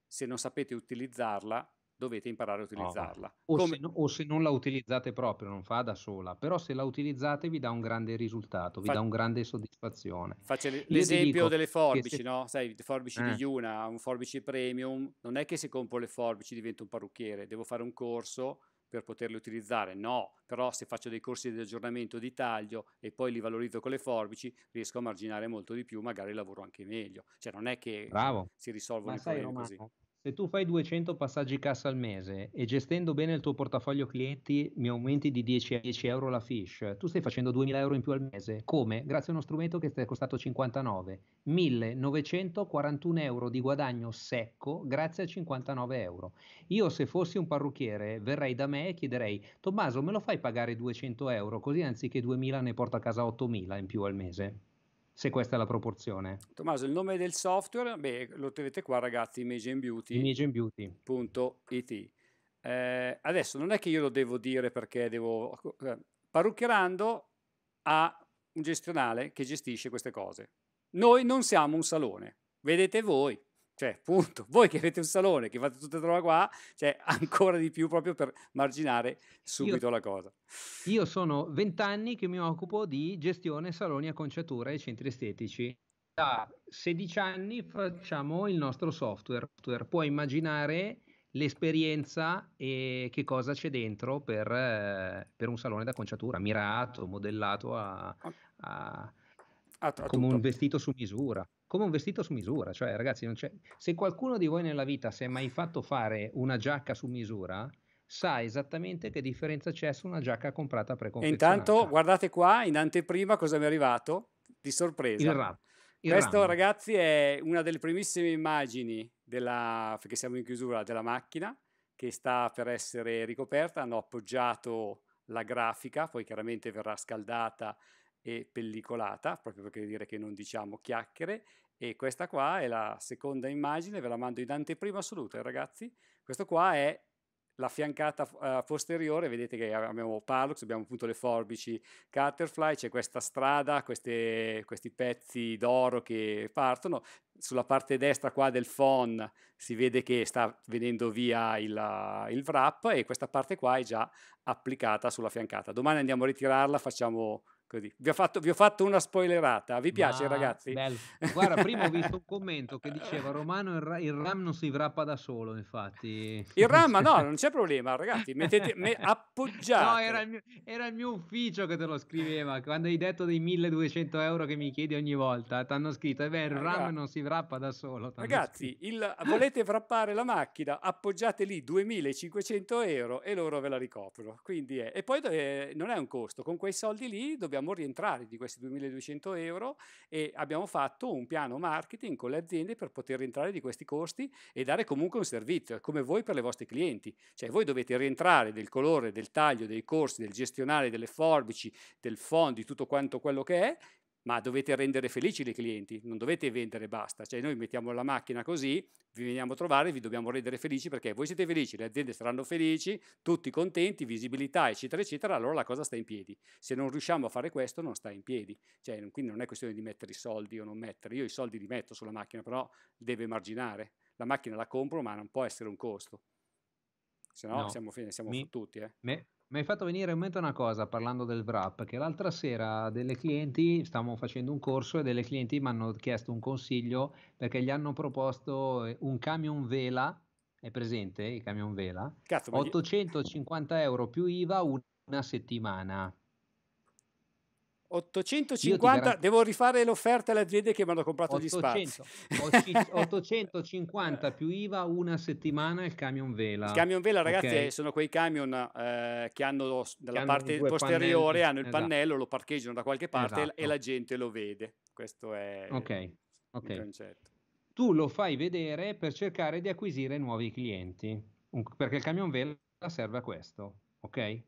se non sapete utilizzarla, dovete imparare a utilizzarla. Oh. O, Come... se no, o, se non la utilizzate proprio, non fa da sola, però se la utilizzate vi dà un grande risultato, vi Fa... dà un grande soddisfazione. Faccio l'esempio delle forbici, se... no? Sai, le forbici eh. di Yuna, un forbici premium, non è che se compro le forbici divento un parrucchiere, devo fare un corso per poterli utilizzare? No, però se faccio dei corsi di aggiornamento di taglio e poi li valorizzo con le forbici, riesco a marginare molto di più, magari lavoro anche meglio. Cioè non è che Bravo. si risolvono i problemi così. Se tu fai 200 passaggi cassa al mese e gestendo bene il tuo portafoglio clienti mi aumenti di 10 a 10 euro la fish, tu stai facendo 2000 euro in più al mese. Come? Grazie a uno strumento che ti è costato 59, 1941 euro di guadagno secco grazie a 59 euro. Io se fossi un parrucchiere verrei da me e chiederei Tommaso me lo fai pagare 200 euro così anziché 2000 ne porto a casa 8000 in più al mese? se questa è la proporzione. Tommaso, il nome del software, beh, lo trovate qua ragazzi, imageandbeauty.it. Eh, adesso non è che io lo devo dire perché devo... Eh, Parrucchierando ha un gestionale che gestisce queste cose. Noi non siamo un salone, vedete voi. Cioè, punto. Voi che avete un salone, che fate tutta roba qua, cioè ancora di più proprio per marginare subito io, la cosa. Io sono vent'anni che mi occupo di gestione saloni, acconciatura e centri estetici. Da 16 anni facciamo il nostro software. Puoi immaginare l'esperienza e che cosa c'è dentro per, eh, per un salone d'acconciatura, mirato, modellato a, a Ah, come tutto. un vestito su misura, come un vestito su misura, cioè ragazzi, se qualcuno di voi nella vita si è mai fatto fare una giacca su misura, sa esattamente che differenza c'è su una giacca comprata preconfezionata. E intanto guardate qua, in anteprima cosa mi è arrivato di sorpresa. Il rap. Il Questo ramo. ragazzi è una delle primissime immagini della, perché siamo in chiusura, della macchina che sta per essere ricoperta, hanno appoggiato la grafica, poi chiaramente verrà scaldata e pellicolata, proprio perché dire che non diciamo chiacchiere, e questa qua è la seconda immagine, ve la mando in anteprima assoluta eh, ragazzi, questo qua è la fiancata uh, eh, posteriore, vedete che abbiamo Palux, abbiamo appunto le forbici Cutterfly, c'è questa strada, queste, questi pezzi d'oro che partono, sulla parte destra qua del fon si vede che sta venendo via il, il wrap e questa parte qua è già applicata sulla fiancata. Domani andiamo a ritirarla, facciamo Così. Vi ho, fatto, vi ho, fatto, una spoilerata. Vi piace, Ma, ragazzi? Bello. Guarda, prima ho visto un commento che diceva: Romano, il, il RAM non si vrappa da solo. Infatti, il RAM, no, non c'è problema, ragazzi. Mettete, me, appoggiate. No, era il, mio, era il, mio, ufficio che te lo scriveva. Quando hai detto dei 1200 euro che mi chiedi ogni volta, ti hanno scritto: E beh, il Raga. Eh, RAM non si vrappa da solo. Ragazzi, il, volete vrappare la macchina? Appoggiate lì 2500 euro e loro ve la ricoprono. Quindi è, e poi eh, non è un costo, con quei soldi lì dobbiamo dobbiamo rientrare di questi 2200 euro e abbiamo fatto un piano marketing con le aziende per poter rientrare di questi costi e dare comunque un servizio, come voi per le vostre clienti. Cioè voi dovete rientrare del colore, del taglio, dei corsi, del gestionale, delle forbici, del fondo, di tutto quanto quello che è ma dovete rendere felici i clienti, non dovete vendere e basta. Cioè noi mettiamo la macchina così, vi veniamo a trovare, vi dobbiamo rendere felici perché voi siete felici, le aziende saranno felici, tutti contenti, visibilità, eccetera, eccetera, allora la cosa sta in piedi. Se non riusciamo a fare questo non sta in piedi. Cioè, quindi non è questione di mettere i soldi o non mettere. Io i soldi li metto sulla macchina, però deve marginare. La macchina la compro, ma non può essere un costo. Se no, no. siamo, siamo Mi, fottuti. Eh. Me, mi hai fatto venire in mente una cosa parlando del wrap, che l'altra sera delle clienti, stavamo facendo un corso e delle clienti mi hanno chiesto un consiglio perché gli hanno proposto eh, un camion vela, è presente il camion vela? Cazzo, 850 gli... euro più IVA una settimana. 850, devo rifare l'offerta alle aziende che mi hanno comprato 800, gli spazi. 850 più IVA una settimana il camion vela. Il camion vela ragazzi okay. Eh, sono quei camion eh, che hanno dalla parte posteriore, pannelli. hanno il esatto. pannello, lo parcheggiano da qualche parte esatto. e la gente lo vede. Questo è okay. Okay. il concetto. Tu lo fai vedere per cercare di acquisire nuovi clienti, perché il camion vela serve a questo, ok?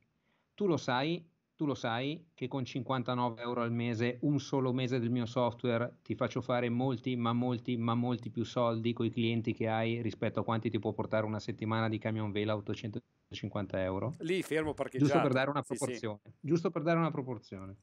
Tu lo sai tu lo sai che con 59 euro al mese, un solo mese del mio software, ti faccio fare molti, ma molti, ma molti più soldi con i clienti che hai rispetto a quanti ti può portare una settimana di camion vela 850 euro. Lì fermo perché... Giusto per dare una proporzione. Sì, sì. Giusto per dare una proporzione.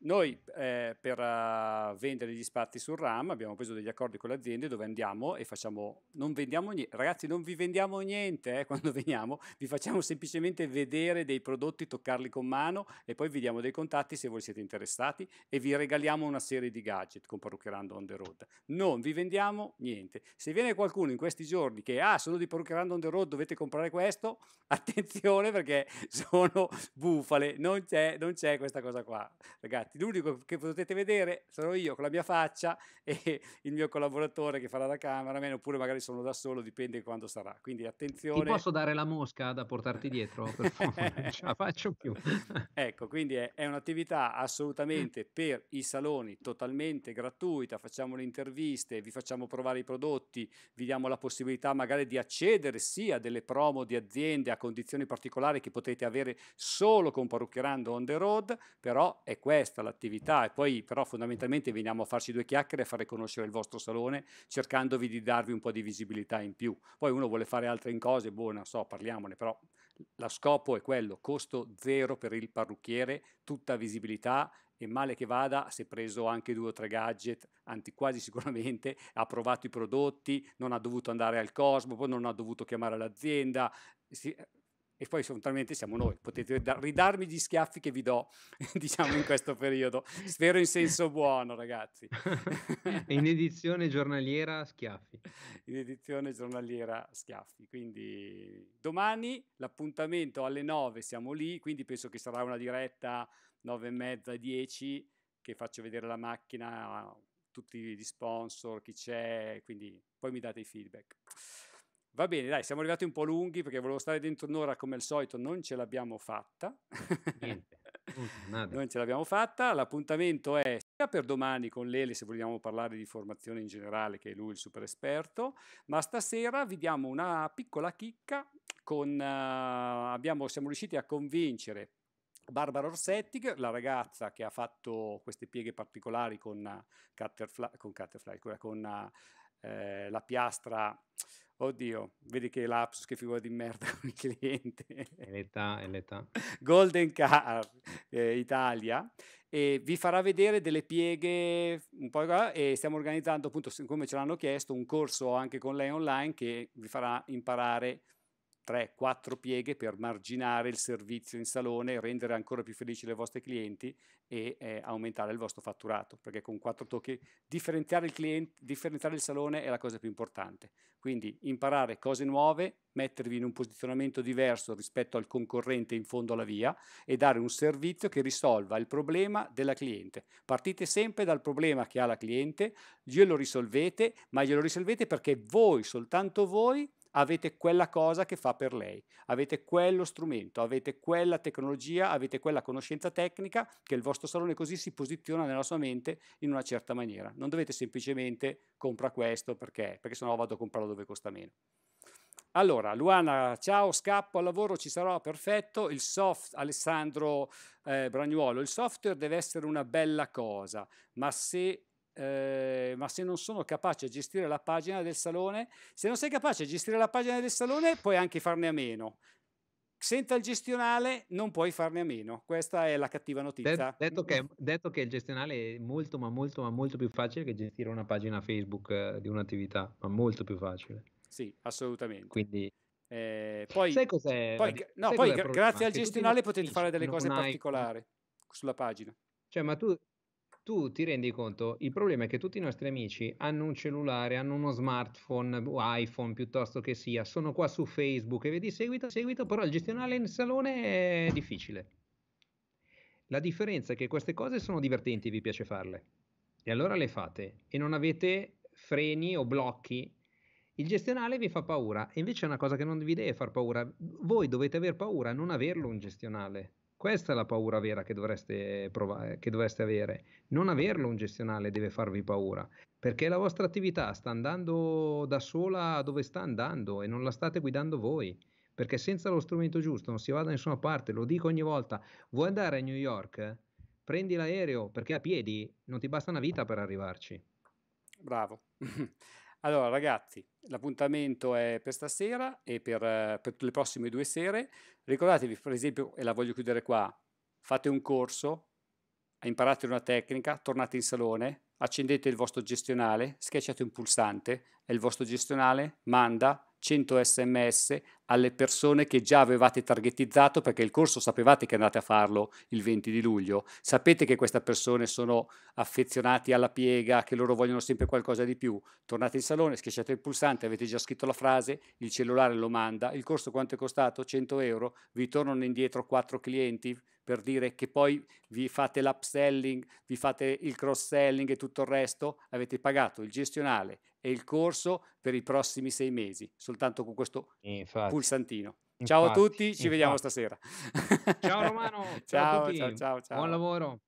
Noi eh, per uh, vendere gli spazi sul RAM abbiamo preso degli accordi con le aziende dove andiamo e facciamo, non vendiamo niente, ragazzi non vi vendiamo niente eh, quando veniamo, vi facciamo semplicemente vedere dei prodotti, toccarli con mano e poi vi diamo dei contatti se voi siete interessati e vi regaliamo una serie di gadget con Parruccherando on the road. Non vi vendiamo niente. Se viene qualcuno in questi giorni che ah sono di Parruccherando on the road dovete comprare questo, attenzione perché sono bufale, non c'è, non c'è questa cosa qua. Ragazzi piatti. L'unico che potete vedere sono io con la mia faccia e il mio collaboratore che farà da camera, oppure magari sono da solo, dipende quando sarà. Quindi attenzione. Ti posso dare la mosca da portarti dietro? Per favore, non ce la faccio più. ecco, quindi è, è un'attività assolutamente per i saloni, totalmente gratuita. Facciamo le interviste, vi facciamo provare i prodotti, vi diamo la possibilità magari di accedere sia a delle promo di aziende a condizioni particolari che potete avere solo con Parrucchierando on the road, però è questo resta l'attività e poi però fondamentalmente veniamo a farci due chiacchiere e a fare conoscere il vostro salone cercandovi di darvi un po' di visibilità in più. Poi uno vuole fare altre cose, boh, non so, parliamone, però lo scopo è quello, costo zero per il parrucchiere, tutta visibilità e male che vada si è preso anche due o tre gadget, anzi quasi sicuramente, ha provato i prodotti, non ha dovuto andare al Cosmo, poi non ha dovuto chiamare l'azienda, si, e poi fondamentalmente siamo noi. Potete ridarmi gli schiaffi che vi do, diciamo, in questo periodo. Spero in senso buono, ragazzi. in edizione giornaliera schiaffi. In edizione giornaliera schiaffi. Quindi domani l'appuntamento alle 9 siamo lì, quindi penso che sarà una diretta 9 e mezza, 10, che faccio vedere la macchina, tutti gli sponsor, chi c'è, quindi poi mi date i feedback. Va bene, dai, siamo arrivati un po' lunghi perché volevo stare dentro un'ora come al solito, non ce l'abbiamo fatta. Niente. non ce l'abbiamo fatta. L'appuntamento è sia per domani con Lele, se vogliamo parlare di formazione in generale, che è lui il super esperto, ma stasera vi diamo una piccola chicca. Con, uh, abbiamo, siamo riusciti a convincere Barbara Orsetti, la ragazza che ha fatto queste pieghe particolari con uh, eh, Cutterfly, con, Cutterfly, con uh, eh, la piastra Oddio, vedi che lapsus, che figura di merda con il cliente. È l'età, è l'età. Golden Car eh, Italia e vi farà vedere delle pieghe un po' e stiamo organizzando appunto, come ce l'hanno chiesto, un corso anche con lei online che vi farà imparare 3-4 pieghe per marginare il servizio in salone, rendere ancora più felici le vostre clienti e eh, aumentare il vostro fatturato, perché con 4 tocchi differenziare il, cliente, differenziare il salone è la cosa più importante. Quindi imparare cose nuove, mettervi in un posizionamento diverso rispetto al concorrente in fondo alla via e dare un servizio che risolva il problema della cliente. Partite sempre dal problema che ha la cliente, glielo risolvete, ma glielo risolvete perché voi, soltanto voi, avete quella cosa che fa per lei, avete quello strumento, avete quella tecnologia, avete quella conoscenza tecnica che il vostro salone così si posiziona nella sua mente in una certa maniera. Non dovete semplicemente compra questo perché, perché sennò vado a comprarlo dove costa meno. Allora, Luana, ciao, scappo al lavoro, ci sarò, perfetto. Il soft, Alessandro eh, Bragnuolo, il software deve essere una bella cosa, ma se Ehm, ma se non sono capace a gestire la pagina del salone, se non sei capace a gestire la pagina del salone, puoi anche farne a meno. Senza il gestionale non puoi farne a meno, questa è la cattiva notizia. Det- detto, che, detto, che, il gestionale è molto ma molto ma molto più facile che gestire una pagina Facebook eh, di un'attività, ma molto più facile. Sì, assolutamente. Quindi eh, poi, sai cos'è? Poi, no, sai poi cos'è grazie al gestionale potete fare delle cose particolari hai... sulla pagina. Cioè, ma tu tu ti rendi conto, il problema è che tutti i nostri amici hanno un cellulare, hanno uno smartphone, iPhone piuttosto che sia, sono qua su Facebook e vedi seguito, seguito, però il gestionale in salone è difficile. La differenza è che queste cose sono divertenti, vi piace farle. E allora le fate e non avete freni o blocchi. Il gestionale vi fa paura e invece è una cosa che non vi deve far paura. Voi dovete aver paura a non averlo un gestionale questa è la paura vera che dovreste, provare, che dovreste avere. Non averlo un gestionale deve farvi paura, perché la vostra attività sta andando da sola dove sta andando e non la state guidando voi perché senza lo strumento giusto non si va da nessuna parte, lo dico ogni volta, vuoi andare a New York? Prendi l'aereo, perché a piedi non ti basta una vita per arrivarci. Bravo. Allora ragazzi, l'appuntamento è per stasera e per, eh, per le prossime due sere. Ricordatevi, per esempio, e la voglio chiudere qua, fate un corso, imparate una tecnica, tornate in salone, accendete il vostro gestionale, schiacciate un pulsante e il vostro gestionale manda 100 sms alle persone che già avevate targetizzato perché il corso sapevate che andate a farlo il 20 di luglio, sapete che queste persone sono affezionati alla piega, che loro vogliono sempre qualcosa di più, tornate in salone, schiacciate il pulsante, avete già scritto la frase, il cellulare lo manda, il corso quanto è costato? 100 euro, vi tornano indietro quattro clienti per dire che poi vi fate l'upselling, vi fate il cross selling e tutto il resto, avete pagato il gestionale e il corso per i prossimi sei mesi, soltanto con questo infatti, pulsantino. Infatti, ciao a tutti, ci infatti. vediamo stasera. Ciao Romano, ciao, ciao, ciao, ciao, ciao. Buon lavoro.